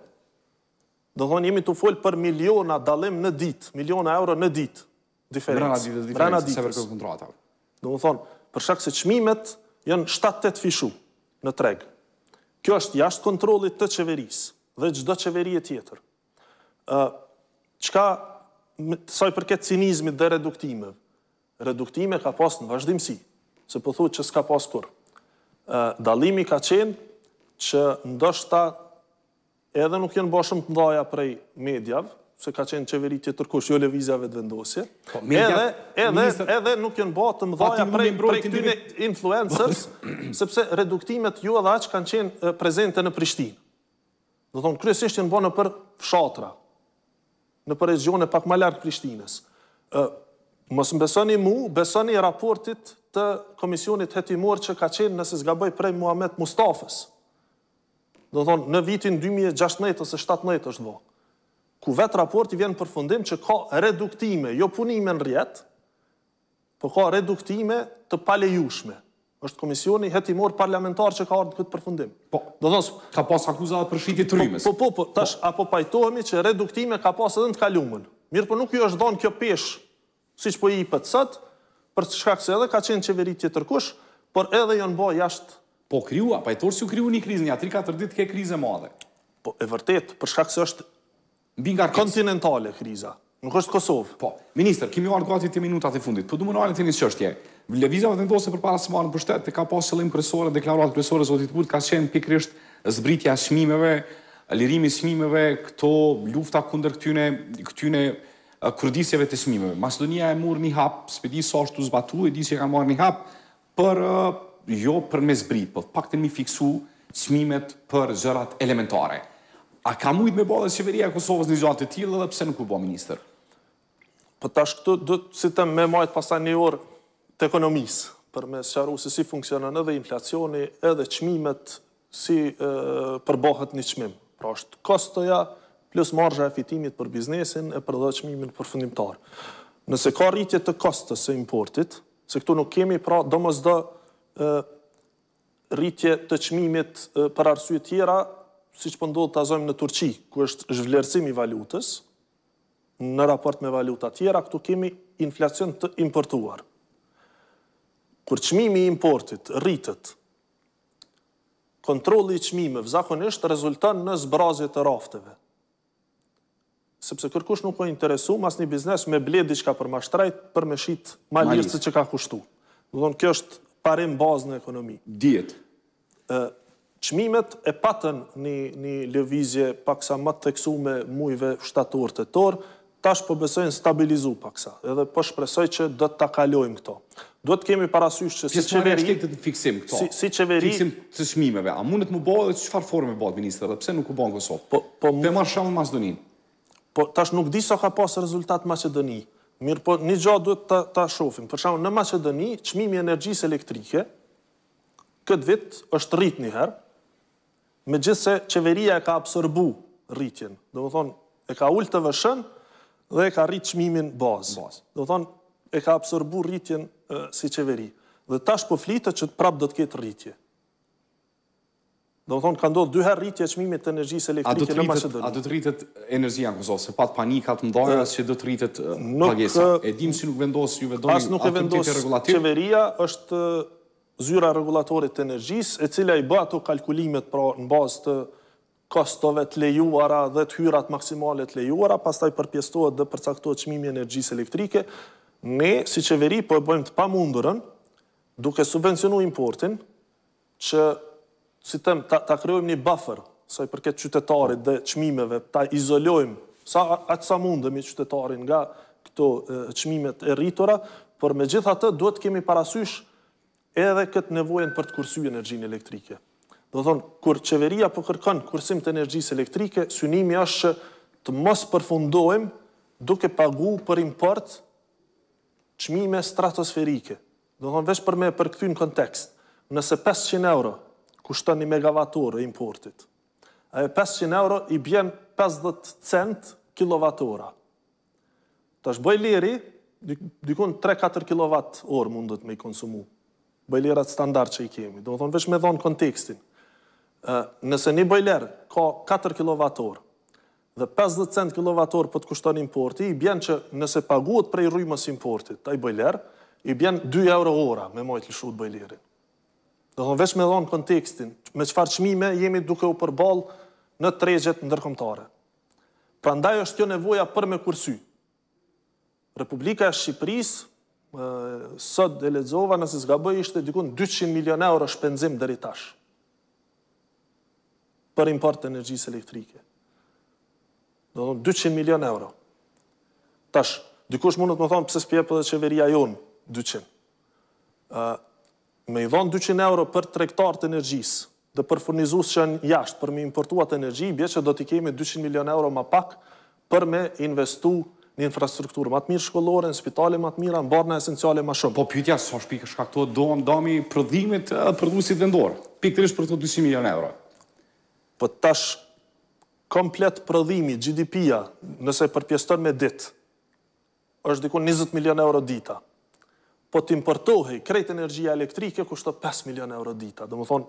Do thonë, jemi të folë për miliona dalim në ditë, miliona euro në ditë diferencë. Brana ditës diferencë për kontrata. Do të për shkak se çmimet janë 7-8 fishu në treg. Kjo është jashtë kontrollit të qeverisë dhe çdo qeveri e tjetër. Ë uh, çka sa i përket cinizmit dhe reduktimeve. Reduktime ka pas në vazhdimsi, se po thotë që s'ka pas kur. Ë uh, dallimi ka qenë që ndoshta edhe nuk janë bërë të ndaja prej medjavë, se ka qenë qeveritje tërkosh, jo levizave të vendosje. Po, edhe, edhe, edhe nuk jenë batë të mdhaja prej, prej këtyne influencers, sepse reduktimet ju edhe aqë kanë qenë prezente në Prishtinë. Dhe thonë, kryesisht jenë bënë për fshatra, në për regjione pak ma lartë Prishtinës. Mësë më besoni mu, besoni raportit të komisionit hetimor që ka qenë nëse zgaboj prej Muhammed Mustafës. Dhe thonë, në vitin 2016 ose 17 është bërë ku vetë raporti vjen për fundim që ka reduktime, jo punime në rjetë, po ka reduktime të palejushme. është komisioni hetimor parlamentar që ka ardhë këtë përfundim. Po, do dhe nësë... Ka pas akuzat për shqitit të po, rrimës. Po, po, po, tash, po. apo pajtohemi që reduktime ka pas edhe në të kalumën. Mirë po nuk ju është donë kjo pesh, si që po i pëtësat, për të shkak se edhe ka qenë qeverit të tërkush, por edhe janë në jashtë... Po, kriua, pajtohë si ju kriua një krizë, një atri 4 ditë ke krizë e madhe. Po, e vërtet, për shkak se është Mbi nga kontinentale kriza. Nuk është Kosovë. Po, minister, kemi marrë gati të minutat e fundit, po du më në alë të një qështje. Levizat vendose për para marrën për shtetë, të ka pasë qëllim kërësore, deklarat kërësore, zotit Burt, ka qenë pikrisht zbritja shmimeve, lirimi shmimeve, këto lufta kunder këtyne, këtyne kurdisjeve të shmimeve. Macedonia e murë një hap, spedi sa është zbatu, e di që e ka marrë një hap për jo për me zbrit, po pak mi fiksu shmimet për zërat elementare. A ka mujtë me bëhe dhe qeveria e Kosovës një gjatë të tjilë dhe pëse nuk u bëhe minister? Për po tash këtu dhe të sitem me majtë pasta një orë të ekonomisë, për me sharu se si funksionën edhe inflacioni edhe qmimet si përbohet një qmim. Pra është kostoja plus marja e fitimit për biznesin e për dhe qmimin për fundimtar. Nëse ka rritje të kostës e importit, se këtu nuk kemi pra dhe mësë dhe rritje të qmimit për arsujet tjera, si që pëndodhë po të azojmë në Turqi, ku është zhvlerësim i valutës, në raport me valuta tjera, këtu kemi inflacion të importuar. Kur qmimi i importit rritët, kontroli i qmime vëzakonisht rezultan në zbrazit të rafteve. Sepse kërkush nuk po interesu, mas një biznes me ble diqka për mashtrajt, për me shqit ma lirë se që ka kushtu. Dhe dhe kjo është parim bazë në ekonomi. Djetë. Qmimet e patën një, një levizje paksa më të teksu me mujve shtatorë të torë, tash po besojnë stabilizu paksa, edhe po shpresoj që do të takalojmë këto. Duhet kemi parasysh që si qeveri... Pjesmarja shkejtë të fiksim këto. Si, si qeveri... Fiksim të shmimeve. A mundet më bëhe dhe që farë forme bëhe, minister, dhe pse nuk u bëhe në Kosovë? Po, po, dhe marë shamë në Macedonin. Po, tash nuk di so ka pasë rezultat Macedoni. Mirë po, një gjatë duhet të, të shofim. Për shamë, në Macedoni, qmimi energjisë elektrike, këtë vit është rrit një herë, me gjithë se qeveria e ka absorbu rritjen, do më thonë, e ka ullë të vëshën dhe e ka rritë qmimin bazë. Baz. Do thonë, e ka absorbu rritjen si qeveri. Dhe tash po flitë që prapë do të ketë rritje. Do më thonë, ka ndodhë dyher rritje e qmimit të energjisë elektrike në Macedonë. A do të rritet energjia në Kosovë, se pat panikat më dojë, që do të rritet pagesa. E dimë si nuk vendosë, ju vendoni, nuk e vendosë qeveria, është zyra regulatorit të energjis, e cila i bëto kalkulimet pra në bazë të kostove të lejuara dhe të hyrat maksimale të lejuara, pas taj përpjestohet dhe përcaktohet qmimi energjis elektrike, ne, si qeveri, po e bëjmë të pa mundurën, duke subvencionu importin, që, si tem, ta kreojmë një buffer, saj përket qytetarit dhe qmimeve, ta izolojmë, sa atë sa mundëm i qytetarin nga këto qmimet e rritura, për me gjitha të duhet kemi parasysh edhe këtë nevojën për të kursu energjin elektrike. Do thonë, kur qeveria po kërkon kursim të energjis elektrike, synimi është që të mos përfundojmë duke pagu për import qmime stratosferike. Do thonë, vesh për me për në kontekst, nëse 500 euro kushtën një megavator e importit, e 500 euro i bjen 50 cent kilovatora. Ta bëj liri, dikun 3-4 kilovat orë mundët me i konsumu bëjlerat standart që i kemi. Do thonë, vesh me dhonë kontekstin. Nëse një bëjler ka 4 kWh dhe 50 cent kWh për të kushton importi, i bjen që nëse paguat prej rrymës importit, taj bëjler, i bjen 2 euro ora me mojt lëshut bëjlerin. Do thonë, vesh me dhonë kontekstin, me qëfar qmime jemi duke u përbal në tregjet ndërkomtare. Pra ndaj është kjo nevoja për me kursy. Republika e Shqipërisë sot e ledzova, nësi zga bëj, ishte dikun 200 milion euro shpenzim dhe tash për import të energjisë elektrike. Do në 200 milion euro. Tash, dikush mundë të më thonë pëse s'pjepë dhe qeveria jonë 200. me i dhonë 200 euro për trektar të energjisë dhe për furnizus që në jashtë për me importuat energji, bje që do t'i kemi 200 milion euro ma pak për me investu energjisë një infrastrukturë më të mirë shkollore, në spitale më të mira, në esenciale më shumë. Po pyetja sa shpikë shkaktohet do ndami prodhimit të prodhuesit vendor. Pikërisht për këto 200 milionë euro. Po tash komplet prodhimi GDP-ja, nëse e përpjeston me ditë, është diku 20 milionë euro dita. Po të importohej krejt energjia elektrike kushto 5 milionë euro dita. Do thonë,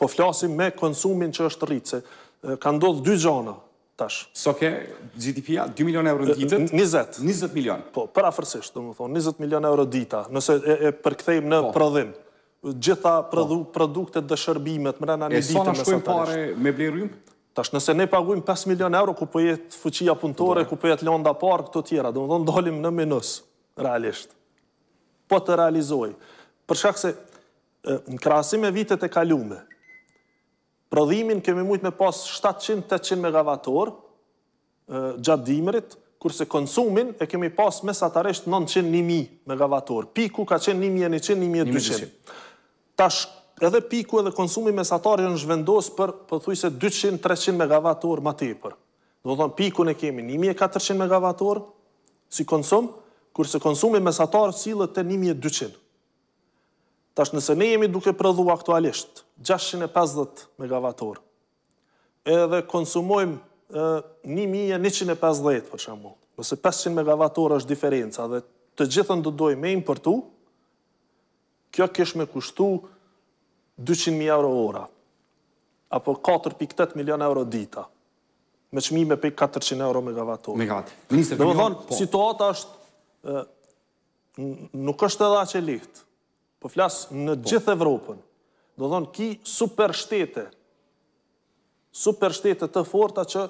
po flasim me konsumin që është rritë, se ka ndodhur dy gjana, tash. So ke GDP-a 2 milion euro në ditët? 20. 20 milion. Po, për afërsisht, do më thonë, 20 milion euro dita, nëse e, përkthejmë në po. prodhim. Gjitha po. prodhu, produktet dhe shërbimet, mëra në një ditë nësë atërështë. E sona shkojmë pare me blerujmë? Tash, nëse ne paguim 5 milion euro, ku po jetë fuqia punëtore, ku po jetë londa parë, këto tjera, do më thonë, dolim në minus, realisht. Po të realizoj. Për shak se, në krasim e vitet e kalume, Prodhimin kemi mujtë me pas 700-800 megavator gjatë dimërit, kurse konsumin e kemi pas mesatarisht 900-1000 megavator. Piku ka qenë 1100-1200. Tash edhe piku edhe konsumi atarë në zhvendos për përthuj po se 200-300 megavator ma tepër. Do thonë, piku në kemi 1400 megavator si konsum, kurse konsumi atarë cilët të 1200. Tash nëse ne jemi duke prodhu aktualisht, 650 megavator. Edhe konsumojmë 1150 për shembull. Nëse 500 megavator është diferenca dhe të gjithën do dojmë me importu, kjo kish me kushtu 200.000 euro ora, apo 4.8 milion euro dita, me qmime me 400 euro megavator. Megavat. Dhe më thonë, po. situata është, nuk është edhe aqe lihtë, po flasë në po. gjithë Evropën, do dhonë ki super shtete, super shtete të forta që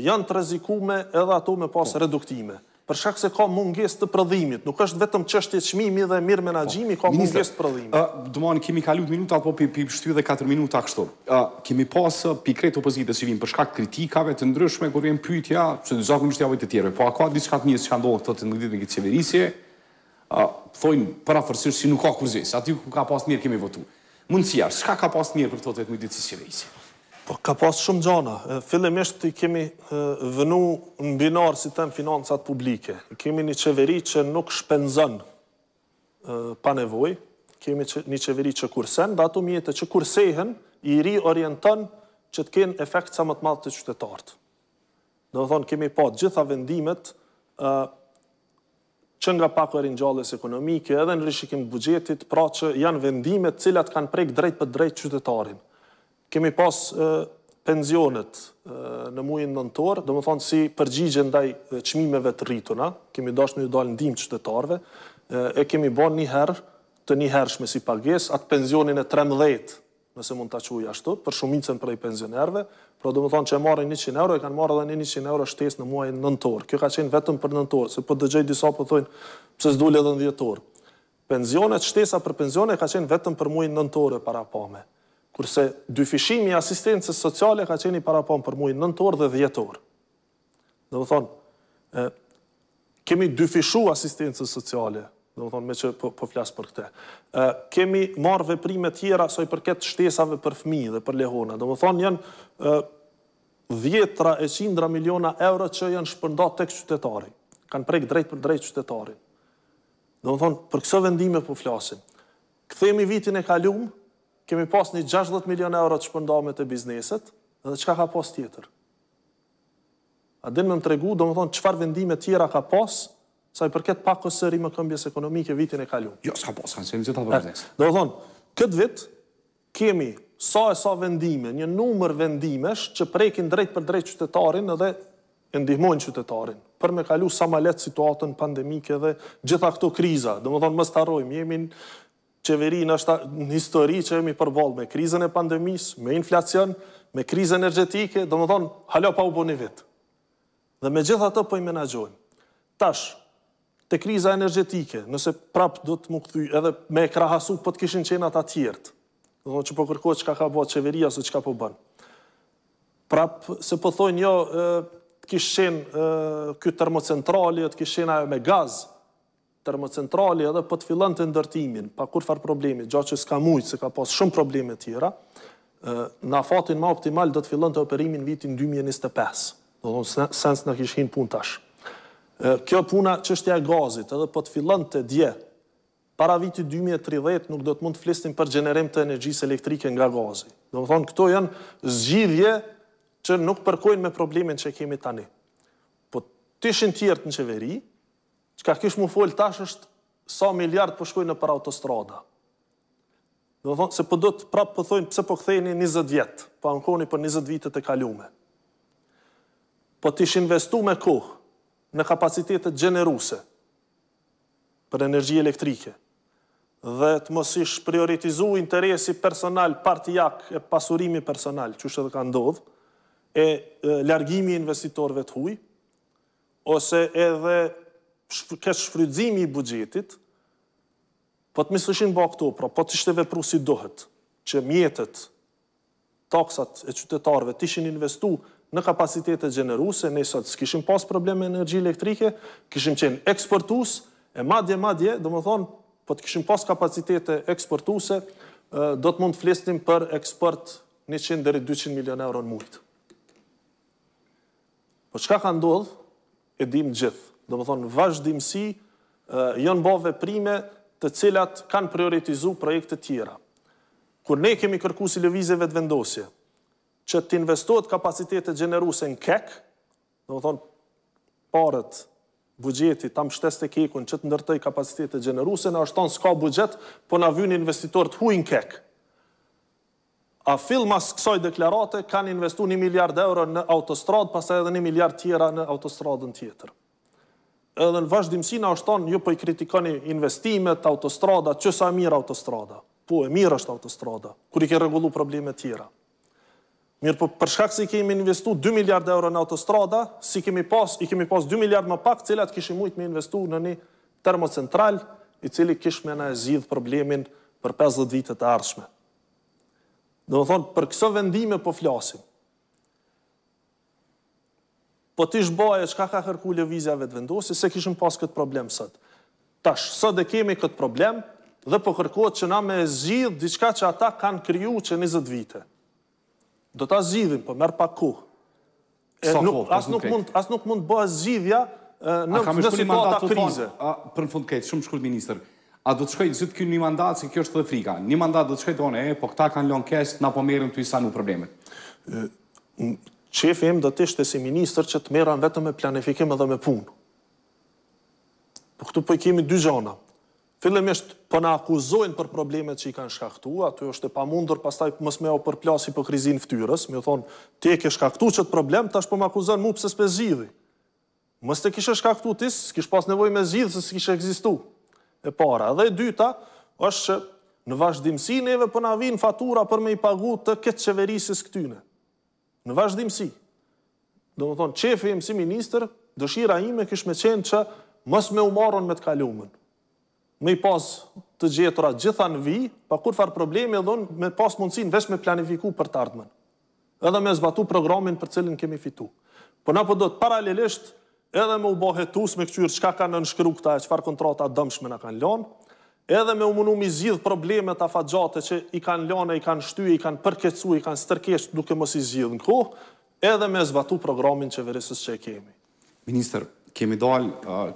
janë të rezikume edhe ato me pas po. reduktime. Për shkak se ka munges të prodhimit, nuk është vetëm çështje çmimi dhe mirë po. menaxhimi, ka munges të prodhimit. Ë, do të thonë kemi minuta apo pi pi shty dhe 4 minuta kështu. kemi pas pikret opozite që vinë për shkak kritikave të ndryshme kur vjen pyetja, pse do zakonisht javë të tjere, Po a ka diçka të njëjtë që ndodh këto të ndëgjit me qeverisje? Ë, thonë parafrasisht si nuk ka kurzë. ti ku ka pas mirë kemi votu mundësia, shka ka pas njërë për të të të më si shirejsi? Po, ka pas shumë gjana. Filimisht i kemi vënu në binarë si temë financat publike. Kemi një qeveri që nuk shpenzën pa nevoj, kemi një qeveri që kursen, dhe ato mjetë që kursehen, i ri orientën që të kenë efekt sa më të madhë të qytetartë. Dhe më thonë, kemi pa gjitha vendimet që nga pakve rinjales ekonomike edhe në rishikim bugjetit, pra që janë vendimet cilat kanë prejkë drejt për drejt qytetarin. Kemi pas penzionet në mujën nëntor, do më thonë si përgjigje ndaj qmimeve të rrituna, kemi dashë në ju dalë ndim qytetarve, e kemi bon një herë të një hershme si pages, atë penzionin e 13, nëse mund të quaj ashtu, për shumicën për e penzionerve, Pra do më thonë që e marrë 100 euro, e kanë marrë edhe 100 euro shtesë në muaj nëntor. Kjo ka qenë vetëm për nëntor, se për po dëgjej disa për po thonë, pëse s'dulli edhe në djetorë. Penzionet, shtesa për penzionet ka qenë vetëm për muaj nëntor e para pame. Kurse dy fishimi asistencës sociale ka qenë para pame për muaj nëntor dhe djetorë. Do më thonë, kemi dy fishu asistencës sociale, do më thonë me që po, po flasë për këte. Kemi marrë veprime tjera soj përket shtesave për fmi dhe për lehona. Do më thonë, janë vjetra e qindra miliona euro që janë shpërndat të qytetari. Kanë prejkë drejt për drejt qytetari. Dhe më thonë, për këso vendime për po flasin. Këthemi vitin e kalium, kemi pas një 60 miliona euro të shpërndame të bizneset, dhe qka ka pas tjetër? A din me më tregu, do më thonë, qëfar vendime tjera ka pas, sa i përket pakës sëri më këmbjes ekonomike vitin e kalium? Jo, s'ka pas, kanë se më zita për bizneset. Do më thonë, këtë vit, kemi sa e sa vendime, një numër vendimesh që prekin drejt për drejt qytetarin edhe e ndihmojnë qytetarin, për me kalu sa ma letë situatën pandemike dhe gjitha këto kriza. Dhe më thonë, më starojmë, jemi në qeveri në në histori që jemi përvalë me krizën e pandemis, me inflacion, me krizën energetike, dhe më thonë, halë pa u bo një vitë. Dhe me gjitha të po i menagjojmë. Tash, të kriza energetike, nëse prapë do të më këthy, edhe me e krahasu, po të kishin qenat atjertë thonë që po kërkohet që ka ka çeveria qeveria çka që ka po bën. Prap, se po thojnë jo, të kishen këtë termocentrali, të kishen ajo me gaz termocentrali edhe po të fillon të ndërtimin, pa kur far problemi, gjatë që s'ka mujtë, se ka pas shumë probleme tjera, në afatin ma optimal do të fillon të operimin vitin 2025, do të thonë sens në kishin pun tash. Kjo puna qështja e gazit, edhe po të fillon të djetë, para viti 2030 nuk do të mund të flistin për gjenerim të energjisë elektrike nga gazi. Do më thonë, këto janë zgjidhje që nuk përkojnë me problemin që kemi tani. Po të ishin tjertë në qeveri, që ka kishë mu folë tash është sa miljard për po shkojnë në për autostrada. Do më thonë, se për po do të prapë pëthojnë pëse po, po këthejni 20 vjetë, po ankoni për 20 vitët e kalume. Po të ishin investu me kohë në kapacitetet gjeneruse, për energji elektrike dhe të mos prioritizu interesi personal, partijak e pasurimi personal, që shë edhe ka ndodhë, e largimi investitorve të huj, ose edhe kështë shfrydzimi i bugjetit, po të mislëshin bëha këto, pra po të ishte vepru si dohet, që mjetët, taksat e qytetarve të ishin investu në kapacitetet gjeneruse, ne sot s'kishim pas probleme në energi elektrike, kishim qenë eksportus, e madje, madje, do më thonë, po të këshim pas kapacitete eksportuse, do të mund flestim për eksport 100-200 milion euro në mujtë. Po qka ka ndodhë, e dim gjithë. Do më thonë, vazhdimësi, jënë bove prime të cilat kanë prioritizu projekte tjera. Kur ne kemi kërku si levizeve të vendosje, që të investohet kapacitetet generuse në kek, do më thonë, parët, bugjeti, tam mështes të kekun, që të ndërtej kapacitetet gjeneruse, në ashtonë s'ka bugjet, po në vynë investitor të hujnë kek. A fill mas kësoj deklarate, kanë investu një miliard euro në autostrad, pasaj edhe një miliard tjera në autostradën tjetër. Edhe në vazhdimësi në ashtonë, ju po i kritikoni investimet, autostrada, qësa e mirë autostrada? Po, e mirë është autostrada, kur i ke regullu problemet tjera. Mirë po për shkak se i kemi investu 2 miliard euro në autostrada, si kemi pas, i kemi pas 2 miliard më pak, cilat kishim ujtë me investu në një termocentral, i cili kishme me në zidhë problemin për 50 vitet e ardhshme. Dhe më thonë, për këso vendime po flasim. Po t'ish baje, qka ka kërku levizja vetë vendosi, se kishim pas këtë problem sëtë. Tash, sot e kemi këtë problem, dhe po kërkuat që na me zidhë diçka që ata kanë kryu që 20 vitet do ta zgjidhim, po merë pa ku. E, nuk, as nuk mund as nuk mund bëhet zgjidhja në në situata krize. A për në fund këtë, shumë shkullë, ministër. A do të shkoj zyt kjo një mandat se kjo është dhe frika. Një mandat do të shkoj e, po këta kanë lënë kesh, na po merrën ty sa në problemet. Çefi im do të ishte si ministër që të merran vetëm me planifikim edhe me punë. Po këtu po i kemi dy zona. Fillimisht po në akuzojnë për problemet që i kanë shkaktu, aty është e pamundur pastaj mos më u përplas hipokrizin ftyrës, më thon ti ke shkaktu çet problem, tash po më akuzon mua pse s'pe zhidhi. Mos të kishe shkaktu ti, s'kish pas nevojë me zgjidh se s'kishe egzistu E para, dhe e dyta është që në vazhdimsi neve po na fatura për me i pagu të këtë qeverisis këtyne. Në vazhdimsi. Do çefi im si ministër, dëshira ime kish me qenë mos më u marrën me të me i pas të gjetura gjitha në vi, pa kur farë probleme edhe unë me pas mundësin vesh me planifiku për të ardhmen. Edhe me zbatu programin për cilin kemi fitu. Po na po do të paralelisht edhe me u bohetus me këqyrë qka ka në nëshkru këta e qëfar kontrata dëmshme në kanë lonë, edhe me u mundu mi zidhë problemet a fagjate që i kanë lonë, i kanë shtyë, i kanë përkecu, i kanë stërkesht duke mos i zidhë në kohë, edhe me zbatu programin qeverisë që e kemi. Minister, kemi dal,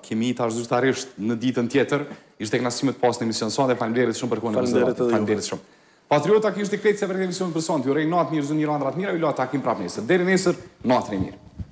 kemi i zyrtarisht në ditën tjetër. Ishte e nasimet pas në emision sonte, dhe shumë për kohën e mësëdhatë. Faleminderit shumë. Patriota kështë i se për emision për sonë, ju rejë natë mirë, zë Iran randrat mirë, ju la takim prapë nesër. Deri nesër, e mirë.